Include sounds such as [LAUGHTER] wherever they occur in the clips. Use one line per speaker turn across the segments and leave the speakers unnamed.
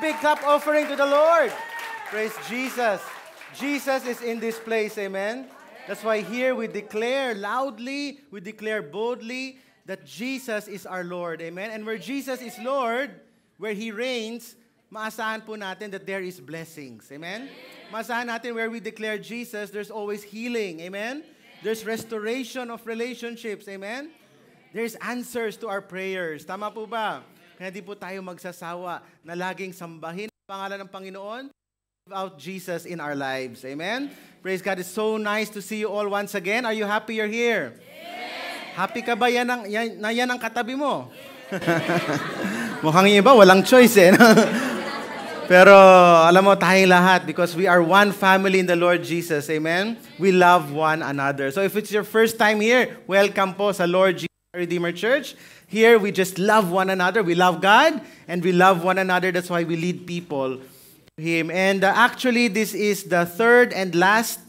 big cup offering to the Lord. Praise Jesus. Jesus is in this place. Amen. That's why here we declare loudly, we declare boldly that Jesus is our Lord. Amen. And where Jesus is Lord, where He reigns, maasahan po natin that there is blessings. Amen? Amen. Maasahan natin where we declare Jesus, there's always healing. Amen? There's restoration of relationships. Amen? Amen? There's answers to our prayers. Tama po ba? Kaya di po tayo magsasawa na laging sambahin ang pangalan ng Panginoon about Jesus in our lives. Amen? Praise God. It's so nice to see you all once again. Are you happy you're here? Yes. Happy ka ba yan ang, yan, na yan ang katabi mo? Yes. [LAUGHS] Mukhang iba, walang choice eh. [LAUGHS] Pero alam mo tayong lahat because we are one family in the Lord Jesus. Amen? We love one another. So if it's your first time here, welcome po sa Lord Jesus Redeemer Church. Here, we just love one another. We love God and we love one another. That's why we lead people to Him. And uh, actually, this is the third and last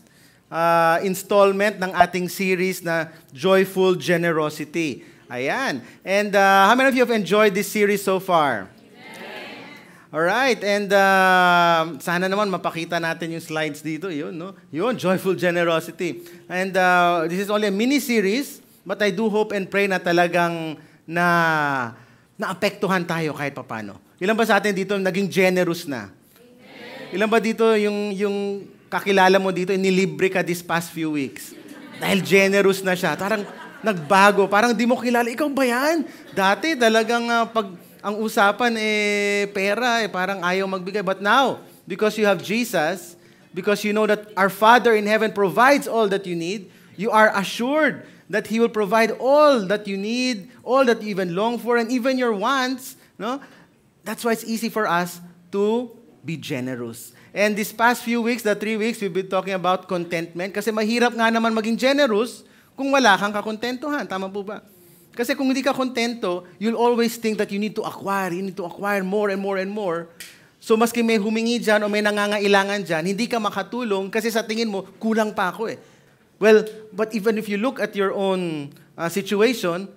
uh, installment ng ating series na Joyful Generosity. Ayan. And uh, how many of you have enjoyed this series so far? All right, and uh, sana naman mapakita natin yung slides dito. Yun, no? Yun, joyful generosity. And uh, this is only a mini-series, but I do hope and pray na talagang na naapektuhan tayo kahit papano. Ilan ba sa atin dito naging generous na? Amen. Ilan ba dito yung, yung kakilala mo dito, inilibre ka this past few weeks? Dahil generous na siya. Parang nagbago. Parang di mo kilala. Ikaw ba yan? Dati talagang uh, pag ang usapan eh pera, eh, parang ayaw magbigay. But now, because you have Jesus, because you know that our Father in heaven provides all that you need, you are assured that He will provide all that you need, all that you even long for, and even your wants. No? That's why it's easy for us to be generous. And these past few weeks, the three weeks, we've been talking about contentment. Kasi mahirap nga naman maging generous kung wala kang kakontentuhan. Tama po ba? Kasi kung hindi ka kontento, you'll always think that you need to acquire, you need to acquire more and more and more. So maski may humingi dyan o may nangangailangan dyan, hindi ka makatulong kasi sa tingin mo, kulang pa ako eh. Well, but even if you look at your own uh, situation,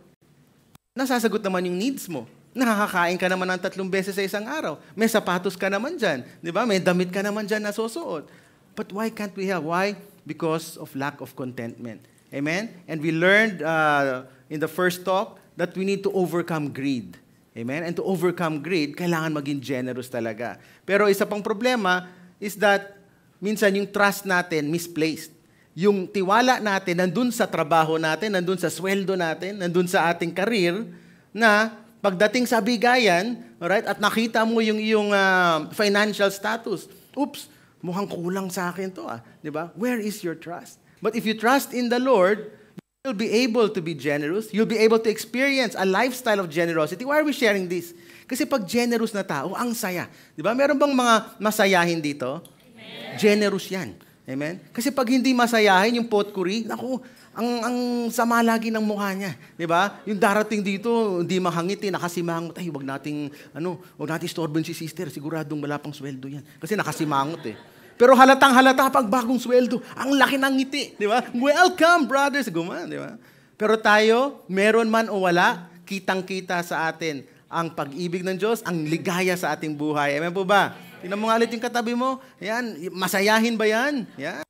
nasasagot naman yung needs mo. Nakakain ka naman ng tatlong beses sa isang araw. May sapatos ka naman dyan. Di ba? May damit ka naman dyan na susuot. But why can't we have? Why? Because of lack of contentment. Amen? And we learned uh, in the first talk that we need to overcome greed. Amen? And to overcome greed, kailangan maging generous talaga. Pero isa pang problema is that minsan yung trust natin misplaced yung tiwala natin nandun sa trabaho natin, nandun sa sweldo natin, nandun sa ating karir, na pagdating sa bigayan, right, at nakita mo yung iyong uh, financial status, oops, mukhang kulang sa akin to ah. Di ba? Where is your trust? But if you trust in the Lord, you'll be able to be generous. You'll be able to experience a lifestyle of generosity. Why are we sharing this? Kasi pag generous na tao, ang saya. Di ba? Meron bang mga masayahin dito? Generous yan. Amen? Kasi pag hindi masayahin yung potpourri, naku, ang, ang sama lagi ng mukha niya. Di ba? Yung darating dito, hindi mahangiti, eh, nakasimangot. Ay, wag nating, ano, wag nating istorbon si sister. Siguradong wala pang sweldo yan. Kasi nakasimangot eh. Pero halatang halata pag bagong sweldo, ang laki ng ngiti. Di ba? Welcome, brothers. Guman, di ba? Pero tayo, meron man o wala, kitang-kita sa atin ang pag-ibig ng Diyos, ang ligaya sa ating buhay. Amen po ba? Tingnan mo nga ulit yung katabi mo. Yan, masayahin ba yan? Yan.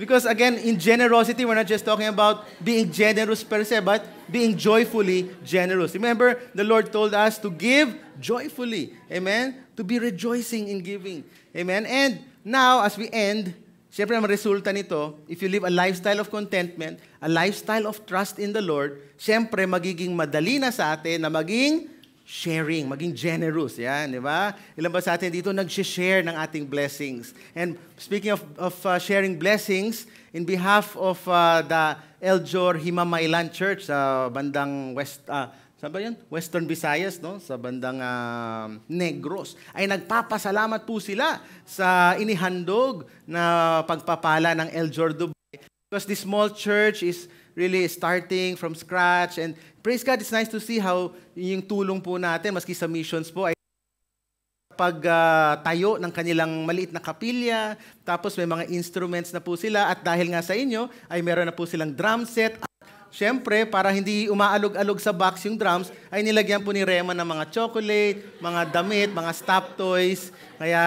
Because again, in generosity, we're not just talking about being generous per se, but being joyfully generous. Remember, the Lord told us to give joyfully. Amen? To be rejoicing in giving. Amen? And now, as we end, syempre ang resulta nito, if you live a lifestyle of contentment, a lifestyle of trust in the Lord, syempre magiging madali na sa atin na maging sharing, maging generous. Yan, di ba? Ilan ba sa atin dito nag-share ng ating blessings? And speaking of, of uh, sharing blessings, in behalf of uh, the Eljor Himamailan Church sa uh, bandang West, uh, saan ba yan? Western Visayas, no? sa bandang uh, Negros, ay nagpapasalamat po sila sa inihandog na pagpapala ng Eljor Dubai because this small church is really starting from scratch. And praise God, it's nice to see how yung tulong po natin, maski sa missions po, ay pagtayo ah, uh, ng kanilang maliit na kapilya, tapos may mga instruments na po sila, at dahil nga sa inyo, ay meron na po silang drum set. At syempre, para hindi umaalog-alog sa box yung drums, ay nilagyan po ni Rema ng mga chocolate, mga damit, mga stop toys. Kaya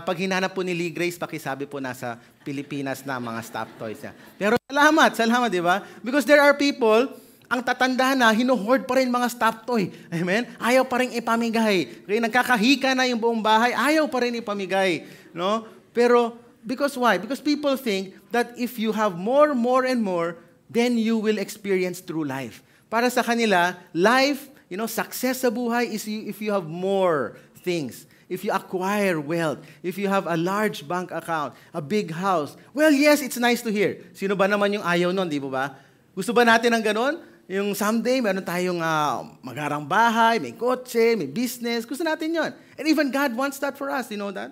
pag hinanap po ni Lee Grace, pakisabi po nasa Pilipinas na mga stuffed toys niya. Pero salamat, salamat, di ba? Because there are people, ang tatanda na, hinuhoard pa rin mga stuffed toy. Amen? Ayaw pa rin ipamigay. Okay, nagkakahika na yung buong bahay, ayaw pa rin ipamigay. No? Pero, because why? Because people think that if you have more, more, and more, then you will experience true life. Para sa kanila, life, you know, success sa buhay is if you have more things if you acquire wealth, if you have a large bank account, a big house, well, yes, it's nice to hear. Sino ba naman yung ayaw nun, di ba Gusto ba natin ng ganun? Yung someday, meron tayong uh, magarang bahay, may kotse, may business. Gusto natin yon. And even God wants that for us. You know that?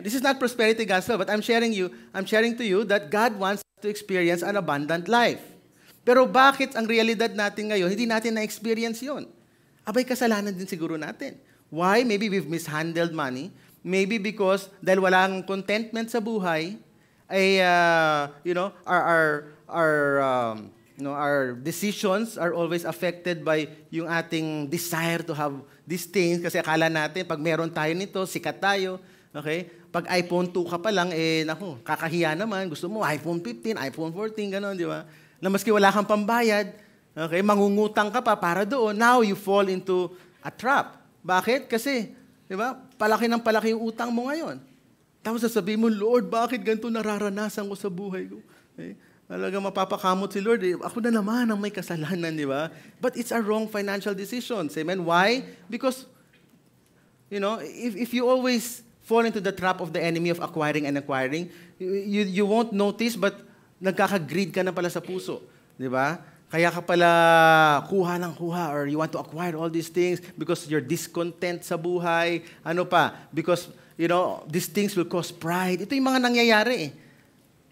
This is not prosperity gospel, but I'm sharing you, I'm sharing to you that God wants to experience an abundant life. Pero bakit ang realidad natin ngayon, hindi natin na-experience yon? Abay, kasalanan din siguro natin. Why? Maybe we've mishandled money. Maybe because dahil walang contentment sa buhay, ay, uh, you know, our, our, our, um, you know, our decisions are always affected by yung ating desire to have these things. Kasi akala natin, pag meron tayo nito, sikat tayo. Okay? Pag iPhone 2 ka pa lang, eh, naku, kakahiya naman. Gusto mo iPhone 15, iPhone 14, gano'n, di ba? Na maski wala kang pambayad, okay, mangungutang ka pa para doon, now you fall into a trap. Bakit? Kasi, di ba, palaki ng palaki yung utang mo ngayon. Tapos sasabihin mo, Lord, bakit ganito nararanasan ko sa buhay ko? Eh, talaga mapapakamot si Lord. Eh, ako na naman ang may kasalanan, di ba? But it's a wrong financial decision. Amen? Why? Because, you know, if, if you always fall into the trap of the enemy of acquiring and acquiring, you, you won't notice, but nagkaka-greed ka na pala sa puso. Di ba? Kaya ka pala kuha ng kuha or you want to acquire all these things because you're discontent sa buhay. Ano pa? Because, you know, these things will cause pride. Ito yung mga nangyayari eh.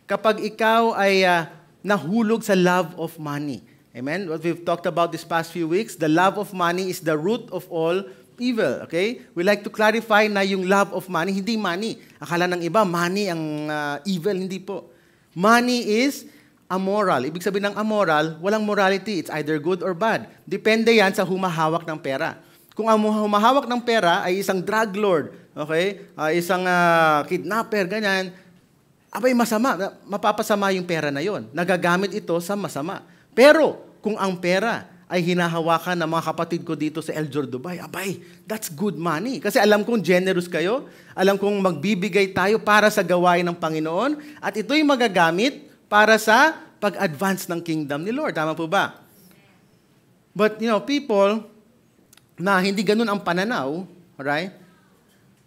Kapag ikaw ay uh, nahulog sa love of money. Amen? What we've talked about this past few weeks, the love of money is the root of all evil. Okay? We like to clarify na yung love of money, hindi money. Akala ng iba, money ang uh, evil. Hindi po. Money is amoral. Ibig sabihin ng amoral, walang morality. It's either good or bad. Depende yan sa humahawak ng pera. Kung ang humahawak ng pera ay isang drug lord, okay? Uh, isang uh, kidnapper, ganyan, abay masama, mapapasama yung pera na yon. Nagagamit ito sa masama. Pero kung ang pera ay hinahawakan ng mga kapatid ko dito sa El Jor Dubai, abay, that's good money. Kasi alam kong generous kayo, alam kong magbibigay tayo para sa gawain ng Panginoon, at ito'y magagamit para sa pag-advance ng kingdom ni Lord. Tama po ba? But, you know, people na hindi ganun ang pananaw, right?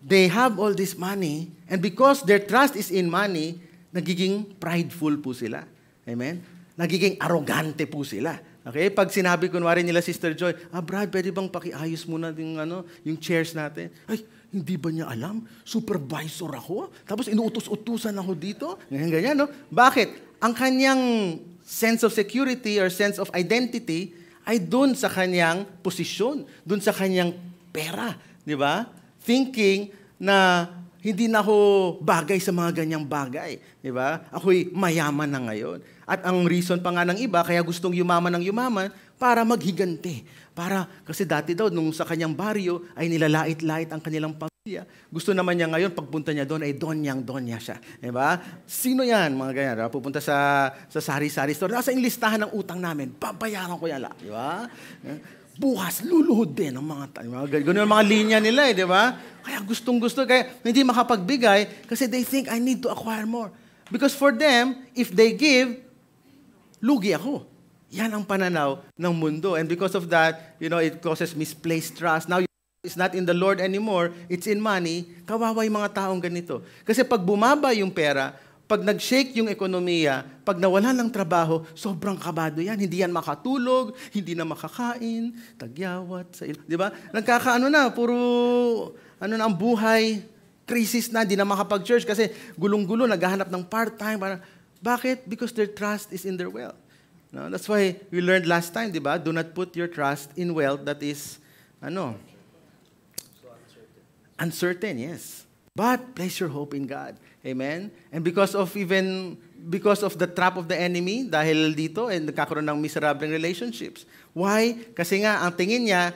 They have all this money, and because their trust is in money, nagiging prideful po sila. Amen? Nagiging arrogante po sila. Okay? Pag sinabi, kunwari nila Sister Joy, ah Brad, pwede bang pakiayos muna yung, ano, yung chairs natin? Ay, hindi ba niya alam? Supervisor ako? Tapos inuutos-utusan ako dito? Ganyan, ganyan, no? Bakit? ang kanyang sense of security or sense of identity ay doon sa kanyang posisyon, doon sa kanyang pera, di ba? Thinking na hindi na ako bagay sa mga ganyang bagay, di ba? Ako'y mayaman na ngayon. At ang reason pa nga ng iba, kaya gustong yumaman ng yumaman, para maghiganti. Para, kasi dati daw, nung sa kanyang baryo, ay nilalait-lait ang kanilang pag Yeah. Gusto naman niya ngayon, pagpunta niya doon, ay donyang niya siya. Diba? Sino yan? Mga ganyan. Diba? Pupunta sa, sa sari-sari store. Nasa inlistahan ng utang namin. Babayaran ko yan. Diba? Buhas, luluhod din ang mga tayo. Diba? Ganyan ang mga linya nila. Eh, diba? Kaya gustong gusto. Kaya hindi makapagbigay kasi they think I need to acquire more. Because for them, if they give, lugi ako. Yan ang pananaw ng mundo. And because of that, you know, it causes misplaced trust. Now, is not in the Lord anymore, it's in money, kawawa yung mga taong ganito. Kasi pag bumaba yung pera, pag nag-shake yung ekonomiya, pag nawala ng trabaho, sobrang kabado yan. Hindi yan makatulog, hindi na makakain, tagyawat, sa il- di ba? Nagkakaano na, puro ano na ang buhay, crisis na, hindi na makapag-church kasi gulong-gulo, naghahanap ng part-time. Para, bakit? Because their trust is in their wealth. No? That's why we learned last time, di ba? Do not put your trust in wealth that is, ano, Uncertain, yes. But place your hope in God. Amen? And because of even, because of the trap of the enemy, dahil dito, and eh, nagkakaroon ng miserable relationships. Why? Kasi nga, ang tingin niya,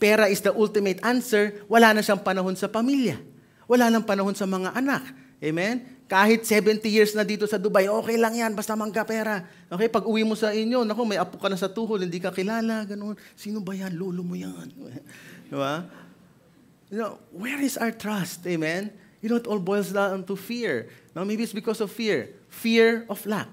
pera is the ultimate answer, wala na siyang panahon sa pamilya. Wala nang panahon sa mga anak. Amen? Kahit 70 years na dito sa Dubai, okay lang yan, basta mangga pera. Okay, pag uwi mo sa inyo, naku, may apo ka na sa tuhol, hindi ka kilala, ganun. Sino ba yan? Lolo mo yan. [LAUGHS] Diba? you know, where is our trust? Amen? You know, it all boils down to fear. Now, maybe it's because of fear. Fear of lack.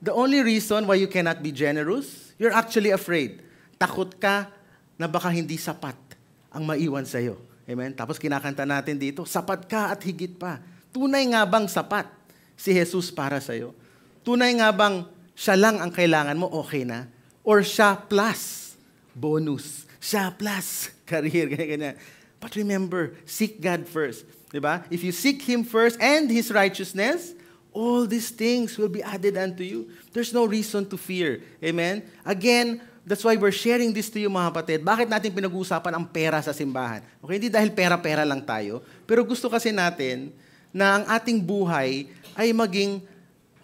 The only reason why you cannot be generous, you're actually afraid. Takot ka na baka hindi sapat ang maiwan sa'yo. Amen? Tapos kinakanta natin dito, sapat ka at higit pa. Tunay nga bang sapat si Jesus para sa'yo? Tunay nga bang siya lang ang kailangan mo, okay na? Or siya plus bonus? Siya plus [LAUGHS] career, ganyan, ganyan. But remember, seek God first. Diba? If you seek Him first and His righteousness, all these things will be added unto you. There's no reason to fear. Amen? Again, that's why we're sharing this to you mga kapatid. Bakit natin pinag-uusapan ang pera sa simbahan? Okay, hindi dahil pera-pera lang tayo, pero gusto kasi natin na ang ating buhay ay maging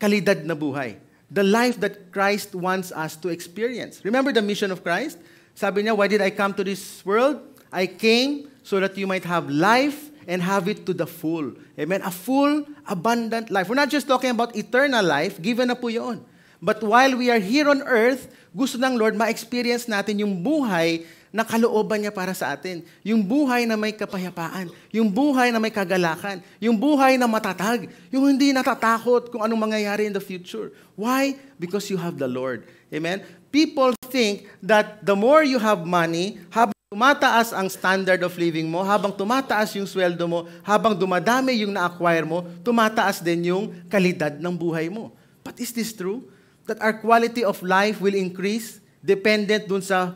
kalidad na buhay. The life that Christ wants us to experience. Remember the mission of Christ? Sabi niya, why did I come to this world? I came so that you might have life and have it to the full. Amen? A full, abundant life. We're not just talking about eternal life, given na po yun. But while we are here on earth, gusto ng Lord ma-experience natin yung buhay na kalooban niya para sa atin. Yung buhay na may kapayapaan. Yung buhay na may kagalakan. Yung buhay na matatag. Yung hindi natatakot kung anong mangyayari in the future. Why? Because you have the Lord. Amen? People think that the more you have money, have Tumataas ang standard of living mo, habang tumataas yung sweldo mo, habang dumadami yung na-acquire mo, tumataas din yung kalidad ng buhay mo. But is this true? That our quality of life will increase dependent dun sa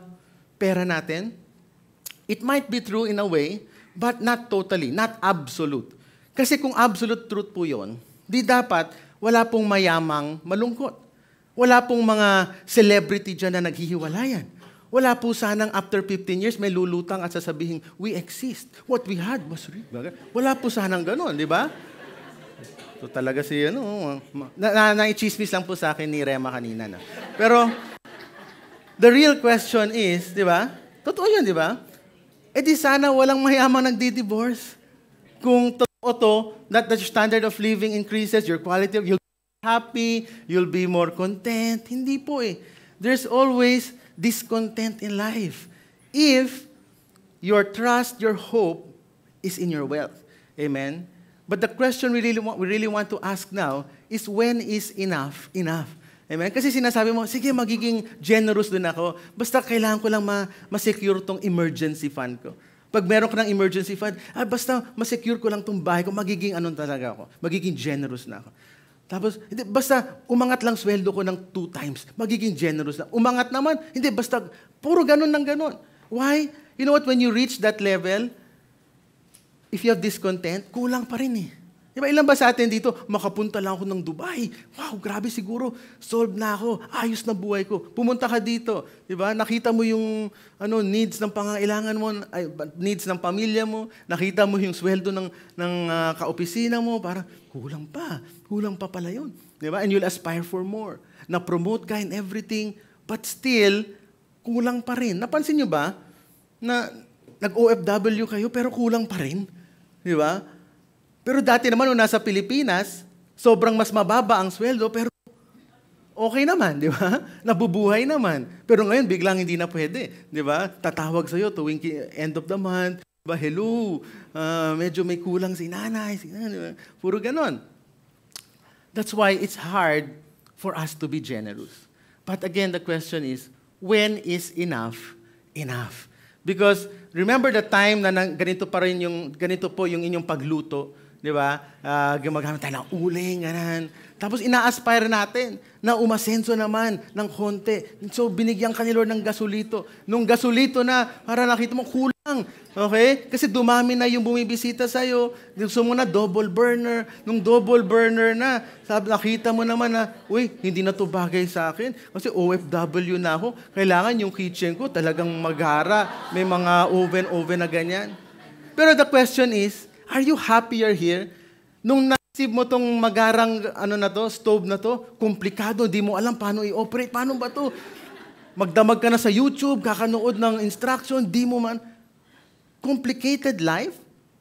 pera natin? It might be true in a way, but not totally, not absolute. Kasi kung absolute truth po yon, di dapat wala pong mayamang malungkot. Wala pong mga celebrity dyan na naghihiwalayan wala po sanang after 15 years may lulutang at sasabihin, we exist. What we had was real. Wala po sanang ganun, di ba? So talaga si ano, na, na, na lang po sa akin ni Rema kanina na. Pero the real question is, di ba? Totoo yun, di ba? E di sana walang mayamang nagdi-divorce. Kung totoo to, that the standard of living increases, your quality of, you'll be happy, you'll be more content. Hindi po eh. There's always discontent in life if your trust, your hope is in your wealth. Amen? But the question we really, want, we really want to ask now is when is enough enough? Amen? Kasi sinasabi mo, sige, magiging generous din ako. Basta kailangan ko lang ma- ma-secure tong emergency fund ko. Pag meron ka ng emergency fund, ah, basta ma-secure ko lang tong bahay ko, magiging anong talaga ako. Magiging generous na ako. Tapos, hindi, basta umangat lang sweldo ko ng two times. Magiging generous na. Umangat naman. Hindi, basta puro ganun ng ganun. Why? You know what? When you reach that level, if you have discontent, kulang pa rin eh. Diba, ba, ilan ba sa atin dito, makapunta lang ako ng Dubai. Wow, grabe siguro. Solve na ako. Ayos na buhay ko. Pumunta ka dito. Diba? Nakita mo yung ano, needs ng pangangailangan mo, ay, needs ng pamilya mo. Nakita mo yung sweldo ng, ng uh, kaopisina mo. Para, kulang pa. Kulang pa pala yun. Di ba? And you'll aspire for more. Na-promote ka in everything, but still, kulang pa rin. Napansin nyo ba na nag-OFW kayo pero kulang pa rin? Di ba? Pero dati naman nung nasa Pilipinas, sobrang mas mababa ang sweldo pero okay naman, di ba? [LAUGHS] Nabubuhay naman. Pero ngayon, biglang hindi na pwede, di ba? Tatawag sa'yo tuwing end of the month, ba, hello, uh, medyo may kulang si nanay, si nanay, di Puro ganon. That's why it's hard for us to be generous. But again, the question is, when is enough enough? Because remember the time na ganito pa rin yung, ganito po yung inyong pagluto, di ba? Uh, gumagamit tayo ng uling, ganan. Tapos ina-aspire natin na umasenso naman ng konti. So binigyan ka ni Lord ng gasolito. Nung gasolito na, para nakita mo, kulang Okay? Kasi dumami na yung bumibisita sa'yo. Gusto mo na double burner. Nung double burner na, sabi, nakita mo naman na, uy, hindi na to bagay sa akin. Kasi OFW na ako. Kailangan yung kitchen ko talagang magara. May mga oven-oven na ganyan. Pero the question is, are you happier here? Nung naisip mo tong magarang ano na to, stove na to, komplikado, di mo alam paano i-operate, paano ba to? Magdamag ka na sa YouTube, kakanood ng instruction, di mo man complicated life?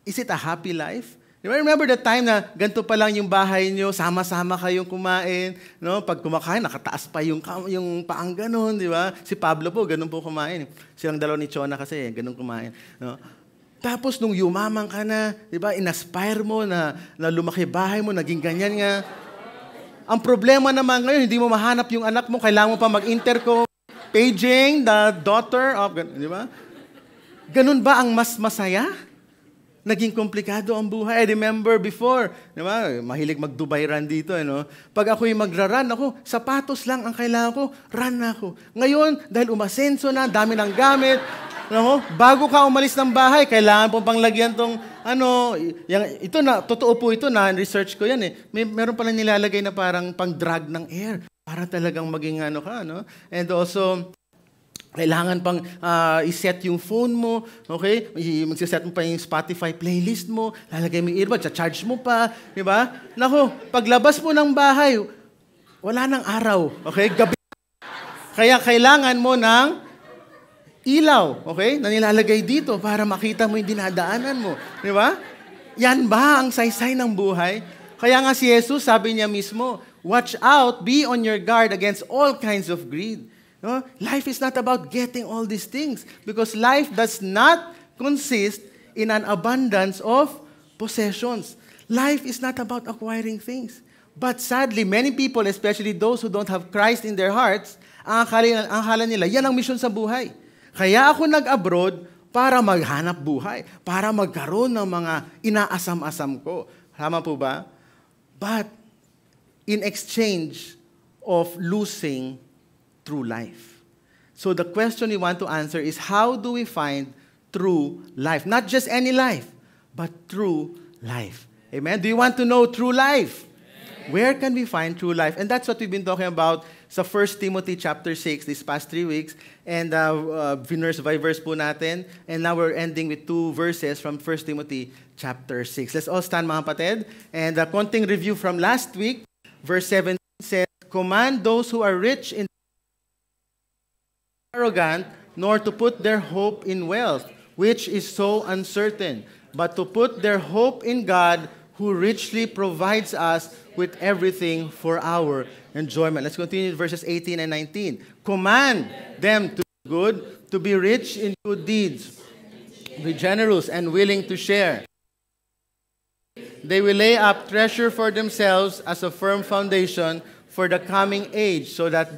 Is it a happy life? Di ba? Remember the time na ganito pa lang yung bahay nyo, sama-sama kayong kumain, no? Pag kumakain, nakataas pa yung, yung paang ganun, di ba? Si Pablo po, ganun po kumain. Silang dalaw ni Chona kasi, ganun kumain. No? Tapos nung yumamang ka na, di ba, inaspire mo na, na lumaki bahay mo, naging ganyan nga. Ang problema naman ngayon, hindi mo mahanap yung anak mo, kailangan mo pa mag-intercom, paging the daughter of, di ba? Ganun ba ang mas masaya? Naging komplikado ang buhay. I remember before, di ba? Mahilig mag-Dubai run dito, ano? Pag ako'y magra-run, ako, sapatos lang ang kailangan ko, run na ako. Ngayon, dahil umasenso na, dami ng gamit, no? Bago ka umalis ng bahay, kailangan pong panglagyan tong ano, yung, ito na, totoo po ito na, research ko yan eh. May, meron pala nilalagay na parang pang-drag ng air. Para talagang maging ano ka, no? And also, kailangan pang uh, i-set yung phone mo, okay? Magsiset mo pa yung Spotify playlist mo, lalagay mo yung earbuds, charge mo pa, di ba? Nako, paglabas mo ng bahay, wala nang araw, okay? Gabi. Kaya kailangan mo ng ilaw, okay? Na nilalagay dito para makita mo yung dinadaanan mo, di ba? Yan ba ang saysay ng buhay? Kaya nga si Jesus, sabi niya mismo, watch out, be on your guard against all kinds of greed. No? Life is not about getting all these things because life does not consist in an abundance of possessions. Life is not about acquiring things. But sadly, many people, especially those who don't have Christ in their hearts, ang akala, ang akala nila, yan ang mission sa buhay. Kaya ako nag-abroad para maghanap buhay, para magkaroon ng mga inaasam-asam ko. Tama po ba? But in exchange of losing through life. So the question we want to answer is how do we find true life? Not just any life, but true life. Amen. Do you want to know true life? Where can we find true life? And that's what we've been talking about So 1 Timothy chapter 6 these past three weeks. And uh, uh, verse by verse po natin. And now we're ending with two verses from 1 Timothy chapter 6. Let's all stand mga kapatid. And a uh, konting review from last week. Verse 7 says, Command those who are rich in arrogant, nor to put their hope in wealth, which is so uncertain, but to put their hope in God, who richly provides us with everything for our enjoyment. Let's continue verses 18 and 19. Command them to be good, to be rich in good deeds, be generous and willing to share. They will lay up treasure for themselves as a firm foundation for the coming age, so that the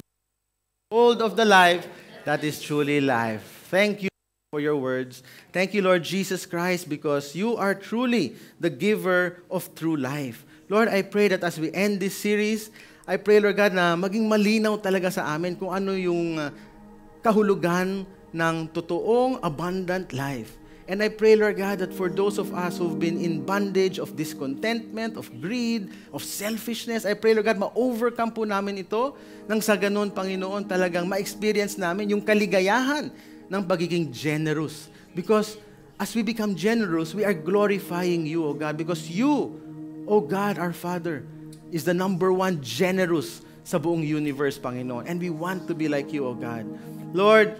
hold of the life That is truly life. Thank you for your words. Thank you, Lord Jesus Christ, because you are truly the giver of true life. Lord, I pray that as we end this series, I pray, Lord God, na maging malinaw talaga sa amin kung ano yung ah, kahulugan ng totoong abundant life. And I pray, Lord God, that for those of us who've been in bondage of discontentment, of greed, of selfishness, I pray, Lord God, ma-overcome po namin ito nang sa ganun, Panginoon, talagang ma-experience namin yung kaligayahan ng pagiging generous. Because as we become generous, we are glorifying you, O God, because you, O God, our Father, is the number one generous sa buong universe, Panginoon. And we want to be like you, O God. Lord,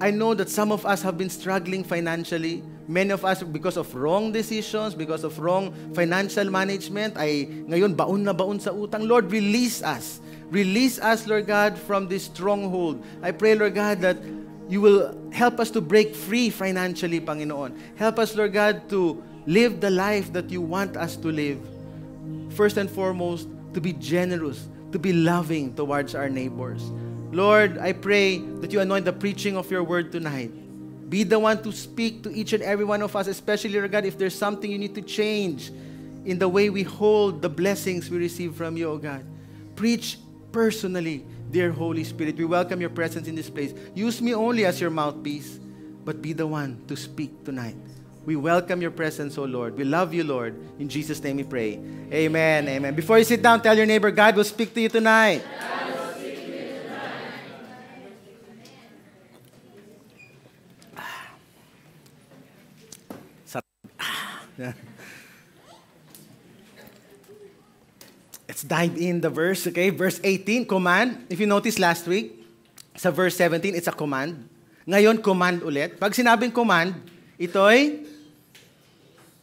I know that some of us have been struggling financially. Many of us, because of wrong decisions, because of wrong financial management, ay ngayon baon na baon sa utang. Lord, release us. Release us, Lord God, from this stronghold. I pray, Lord God, that you will help us to break free financially, Panginoon. Help us, Lord God, to live the life that you want us to live. First and foremost, to be generous, to be loving towards our neighbors. Lord, I pray that you anoint the preaching of your word tonight. Be the one to speak to each and every one of us, especially, Lord God, if there's something you need to change in the way we hold the blessings we receive from you, O God. Preach personally, dear Holy Spirit. We welcome your presence in this place. Use me only as your mouthpiece, but be the one to speak tonight. We welcome your presence, O Lord. We love you, Lord. In Jesus' name we pray. Amen. Amen. Before you sit down, tell your neighbor, God will speak to you tonight. Let's dive in the verse, okay? Verse 18, command. If you notice last week, sa verse 17, it's a command. Ngayon, command ulit. Pag sinabing command, ito'y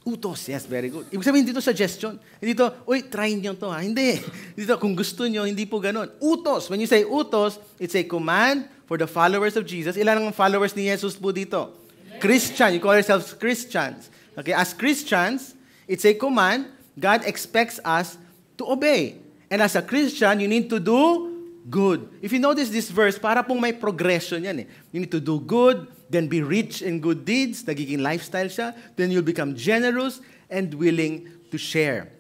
utos. Yes, very good. Ibig sabihin, dito suggestion. Dito, uy, try nyo to ha. Hindi. [LAUGHS] Dito, kung gusto nyo, hindi po ganun. Utos. When you say utos, it's a command for the followers of Jesus. Ilan ang followers ni Jesus po dito? Christian. You call yourselves Christians. Okay, as Christians, it's a command. God expects us to obey. And as a Christian, you need to do good. If you notice this verse, para pong may progression yan eh. You need to do good, then be rich in good deeds, nagiging lifestyle siya, then you'll become generous and willing to share.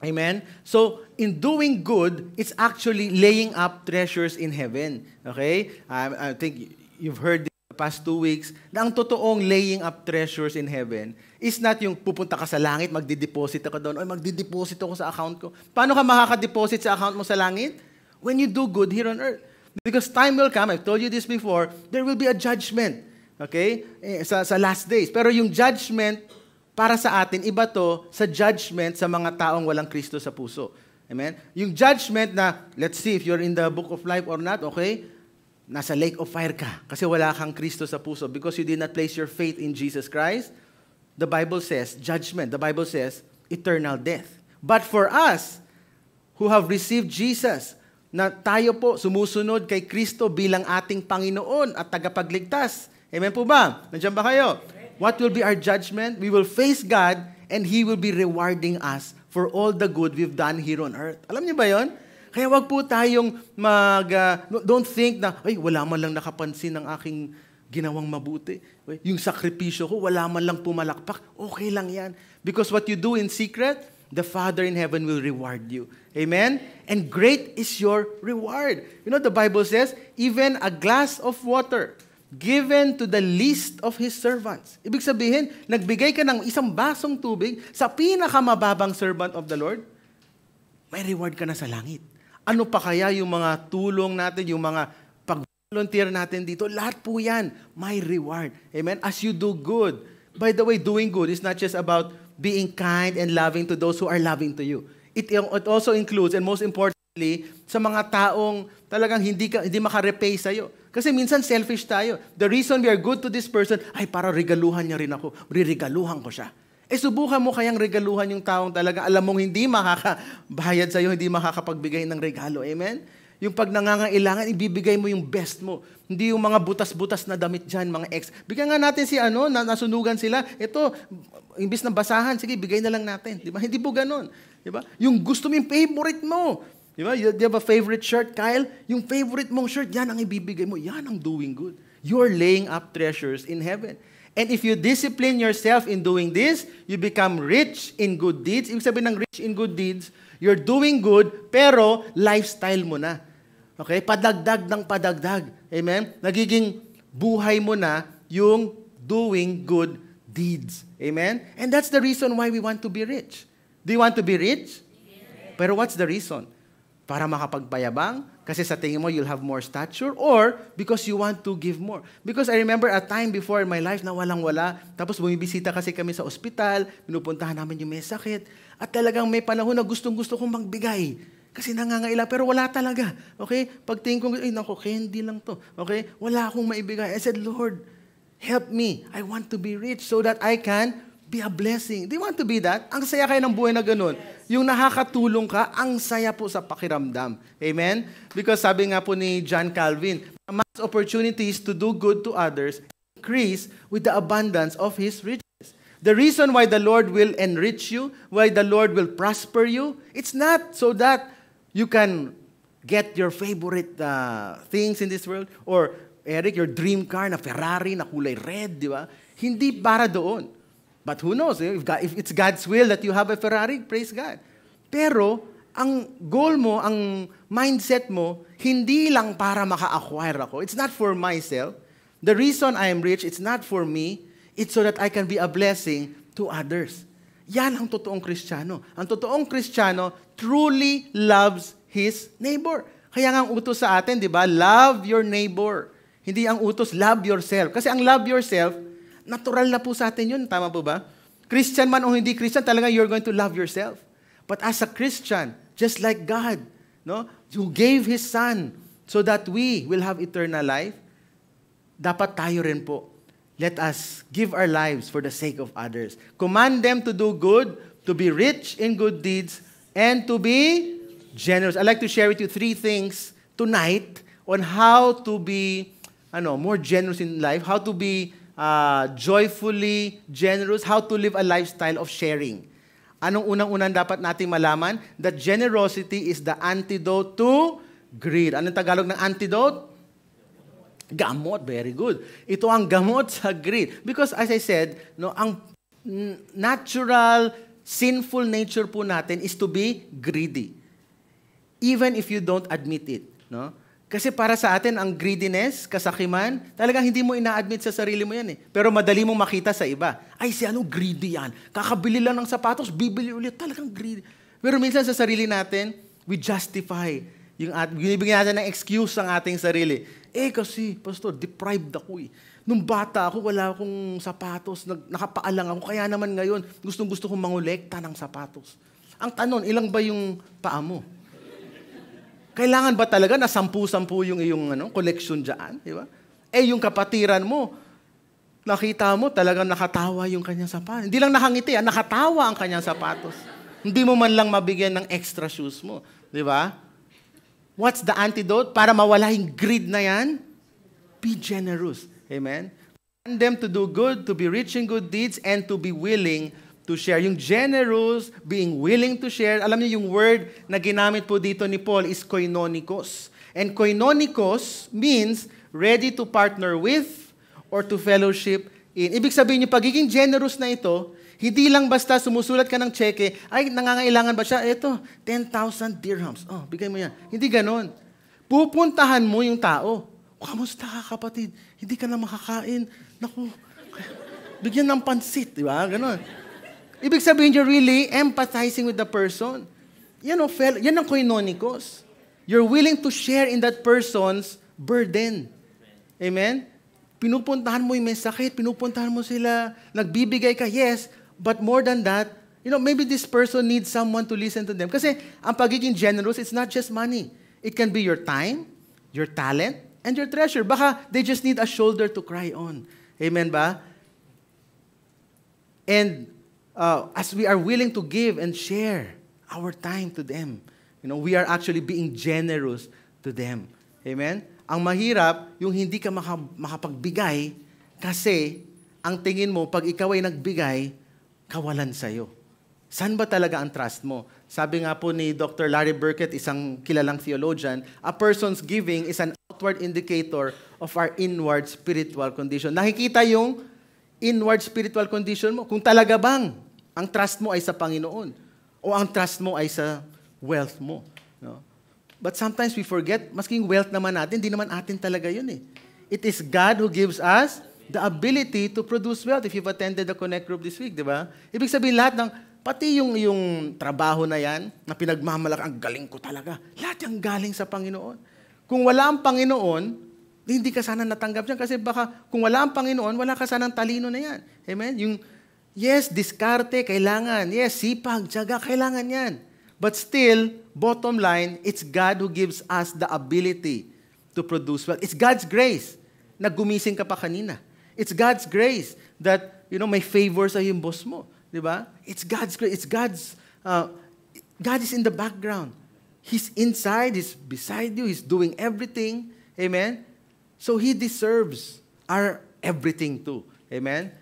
Amen? So, in doing good, it's actually laying up treasures in heaven. Okay? Um, I think you've heard this the past two weeks, na ang totoong laying up treasures in heaven is not yung pupunta ka sa langit, magdideposit ako doon, o magdideposit ako sa account ko. Paano ka makakadeposit sa account mo sa langit? When you do good here on earth. Because time will come, I've told you this before, there will be a judgment. Okay? Eh, sa, sa last days. Pero yung judgment para sa atin, iba to sa judgment sa mga taong walang Kristo sa puso. Amen? Yung judgment na, let's see if you're in the book of life or not, okay? Nasa lake of fire ka kasi wala kang Kristo sa puso because you did not place your faith in Jesus Christ the Bible says judgment. The Bible says eternal death. But for us who have received Jesus, na tayo po sumusunod kay Kristo bilang ating Panginoon at tagapagligtas. Amen po ba? Nandiyan ba kayo? What will be our judgment? We will face God and He will be rewarding us for all the good we've done here on earth. Alam niyo ba yon? Kaya wag po tayong mag, uh, don't think na, ay, wala man lang nakapansin ng aking ginawang mabuti. Yung sakripisyo ko, wala man lang pumalakpak, okay lang yan. Because what you do in secret, the Father in heaven will reward you. Amen? And great is your reward. You know, the Bible says, even a glass of water given to the least of his servants. Ibig sabihin, nagbigay ka ng isang basong tubig sa pinakamababang servant of the Lord, may reward ka na sa langit. Ano pa kaya yung mga tulong natin, yung mga volunteer natin dito, lahat po yan, may reward. Amen? As you do good. By the way, doing good is not just about being kind and loving to those who are loving to you. It, it also includes, and most importantly, sa mga taong talagang hindi, ka, hindi makarepay sa'yo. Kasi minsan selfish tayo. The reason we are good to this person, ay para regaluhan niya rin ako. Ririgaluhan ko siya. E subukan mo kayang regaluhan yung taong talaga alam mong hindi makakabayad sa'yo, hindi makakapagbigay ng regalo. Amen? Yung pag nangangailangan, ibibigay mo yung best mo. Hindi yung mga butas-butas na damit dyan, mga ex. Bigyan nga natin si ano, na, nasunugan sila. Ito, imbis na basahan, sige, bigay na lang natin. Di ba? Hindi po ganun. Di ba? Yung gusto mo, yung favorite mo. Di ba? You, have a favorite shirt, Kyle? Yung favorite mong shirt, yan ang ibibigay mo. Yan ang doing good. You're laying up treasures in heaven. And if you discipline yourself in doing this, you become rich in good deeds. Ibig sabihin ng rich in good deeds, you're doing good, pero lifestyle mo na. Okay? Padagdag ng padagdag. Amen? Nagiging buhay mo na yung doing good deeds. Amen? And that's the reason why we want to be rich. Do you want to be rich? Pero what's the reason? Para makapagpayabang? Kasi sa tingin mo, you'll have more stature? Or because you want to give more? Because I remember a time before in my life na walang-wala. Tapos bumibisita kasi kami sa ospital. Pinupuntahan namin yung may sakit. At talagang may panahon na gustong-gusto kong magbigay. Kasi nangangaila, pero wala talaga. Okay? Pagtingin ko, ay nako, candy lang to. Okay? Wala akong maibigay. I said, Lord, help me. I want to be rich so that I can be a blessing. Do you want to be that? Ang saya kayo ng buhay na ganun. Yes. Yung nakakatulong ka, ang saya po sa pakiramdam. Amen? Because sabi nga po ni John Calvin, man's is to do good to others increase with the abundance of his riches. The reason why the Lord will enrich you, why the Lord will prosper you, it's not so that You can get your favorite uh, things in this world. Or, Eric, your dream car na Ferrari na kulay red, di ba? Hindi para doon. But who knows? Eh? If, God, if it's God's will that you have a Ferrari, praise God. Pero, ang goal mo, ang mindset mo, hindi lang para maka-acquire ako. It's not for myself. The reason I am rich, it's not for me. It's so that I can be a blessing to others. Yan ang totoong Kristiyano. Ang totoong Kristiyano truly loves his neighbor. Kaya nga ang utos sa atin, di ba? Love your neighbor. Hindi ang utos, love yourself. Kasi ang love yourself, natural na po sa atin yun. Tama po ba? Christian man o hindi Christian, talaga you're going to love yourself. But as a Christian, just like God, no, who gave His Son so that we will have eternal life, dapat tayo rin po let us give our lives for the sake of others. Command them to do good, to be rich in good deeds, and to be generous. I'd like to share with you three things tonight on how to be ano, more generous in life, how to be uh, joyfully generous, how to live a lifestyle of sharing. Anong unang-unang dapat nating malaman? That generosity is the antidote to greed. Anong Tagalog ng antidote? Gamot, very good. Ito ang gamot sa greed. Because as I said, no, ang natural, sinful nature po natin is to be greedy. Even if you don't admit it. No? Kasi para sa atin, ang greediness, kasakiman, talagang hindi mo ina-admit sa sarili mo yan eh. Pero madali mong makita sa iba. Ay, si ano, greedy yan. Kakabili lang ng sapatos, bibili ulit. Talagang greedy. Pero minsan sa sarili natin, we justify yung at, binibigyan natin ng excuse ang ating sarili. Eh kasi, pastor, deprived ako eh. Nung bata ako, wala akong sapatos, nag, nakapaalang ako. Kaya naman ngayon, gustong gusto kong mangolekta ng sapatos. Ang tanong, ilang ba yung paa mo? Kailangan ba talaga na sampu-sampu yung iyong ano, collection dyan? Di ba? Eh, yung kapatiran mo, nakita mo talagang nakatawa yung kanyang sapatos. Hindi lang nakangiti, ah, nakatawa ang kanyang sapatos. Hindi mo man lang mabigyan ng extra shoes mo. Di ba? What's the antidote para mawala yung greed na yan? Be generous. Amen? Command them to do good, to be rich in good deeds, and to be willing to share. Yung generous, being willing to share, alam niyo yung word na ginamit po dito ni Paul is koinonikos. And koinonikos means ready to partner with or to fellowship in. Ibig sabihin yung pagiging generous na ito, hindi lang basta sumusulat ka ng cheque, ay, nangangailangan ba siya? Ito, 10,000 dirhams. Oh, bigay mo yan. Hindi ganon. Pupuntahan mo yung tao. Kamusta ka, kapatid? Hindi ka na makakain. Naku, [LAUGHS] bigyan ng pansit, di ba? Ganon. Ibig sabihin, you're really empathizing with the person. Yan, o, fel- yan ang koinonikos. You're willing to share in that person's burden. Amen? Pinupuntahan mo yung may sakit, pinupuntahan mo sila, nagbibigay ka, yes, But more than that, you know, maybe this person needs someone to listen to them. Kasi ang pagiging generous, it's not just money. It can be your time, your talent, and your treasure. Baka they just need a shoulder to cry on. Amen ba? And uh, as we are willing to give and share our time to them, you know, we are actually being generous to them. Amen? Ang mahirap, yung hindi ka makapagbigay kasi ang tingin mo, pag ikaw ay nagbigay, kawalan sa iyo. Saan ba talaga ang trust mo? Sabi nga po ni Dr. Larry Burkett, isang kilalang theologian, a person's giving is an outward indicator of our inward spiritual condition. Nakikita yung inward spiritual condition mo. Kung talaga bang ang trust mo ay sa Panginoon o ang trust mo ay sa wealth mo. No? But sometimes we forget, masking wealth naman natin, hindi naman atin talaga yun eh. It is God who gives us the ability to produce wealth. If you've attended the Connect Group this week, di ba? Ibig sabihin lahat ng, pati yung, yung trabaho na yan, na pinagmamalak, ang galing ko talaga. Lahat yung galing sa Panginoon. Kung wala ang Panginoon, hindi ka sana natanggap dyan kasi baka kung wala ang Panginoon, wala ka sanang talino na yan. Amen? Yung, yes, diskarte, kailangan. Yes, sipag, tiyaga, kailangan yan. But still, bottom line, it's God who gives us the ability to produce wealth. It's God's grace na gumising ka pa kanina. It's God's grace that, you know, may favor sa yung boss mo. Di ba? It's God's grace. It's God's, uh, God is in the background. He's inside. He's beside you. He's doing everything. Amen? So He deserves our everything too. Amen?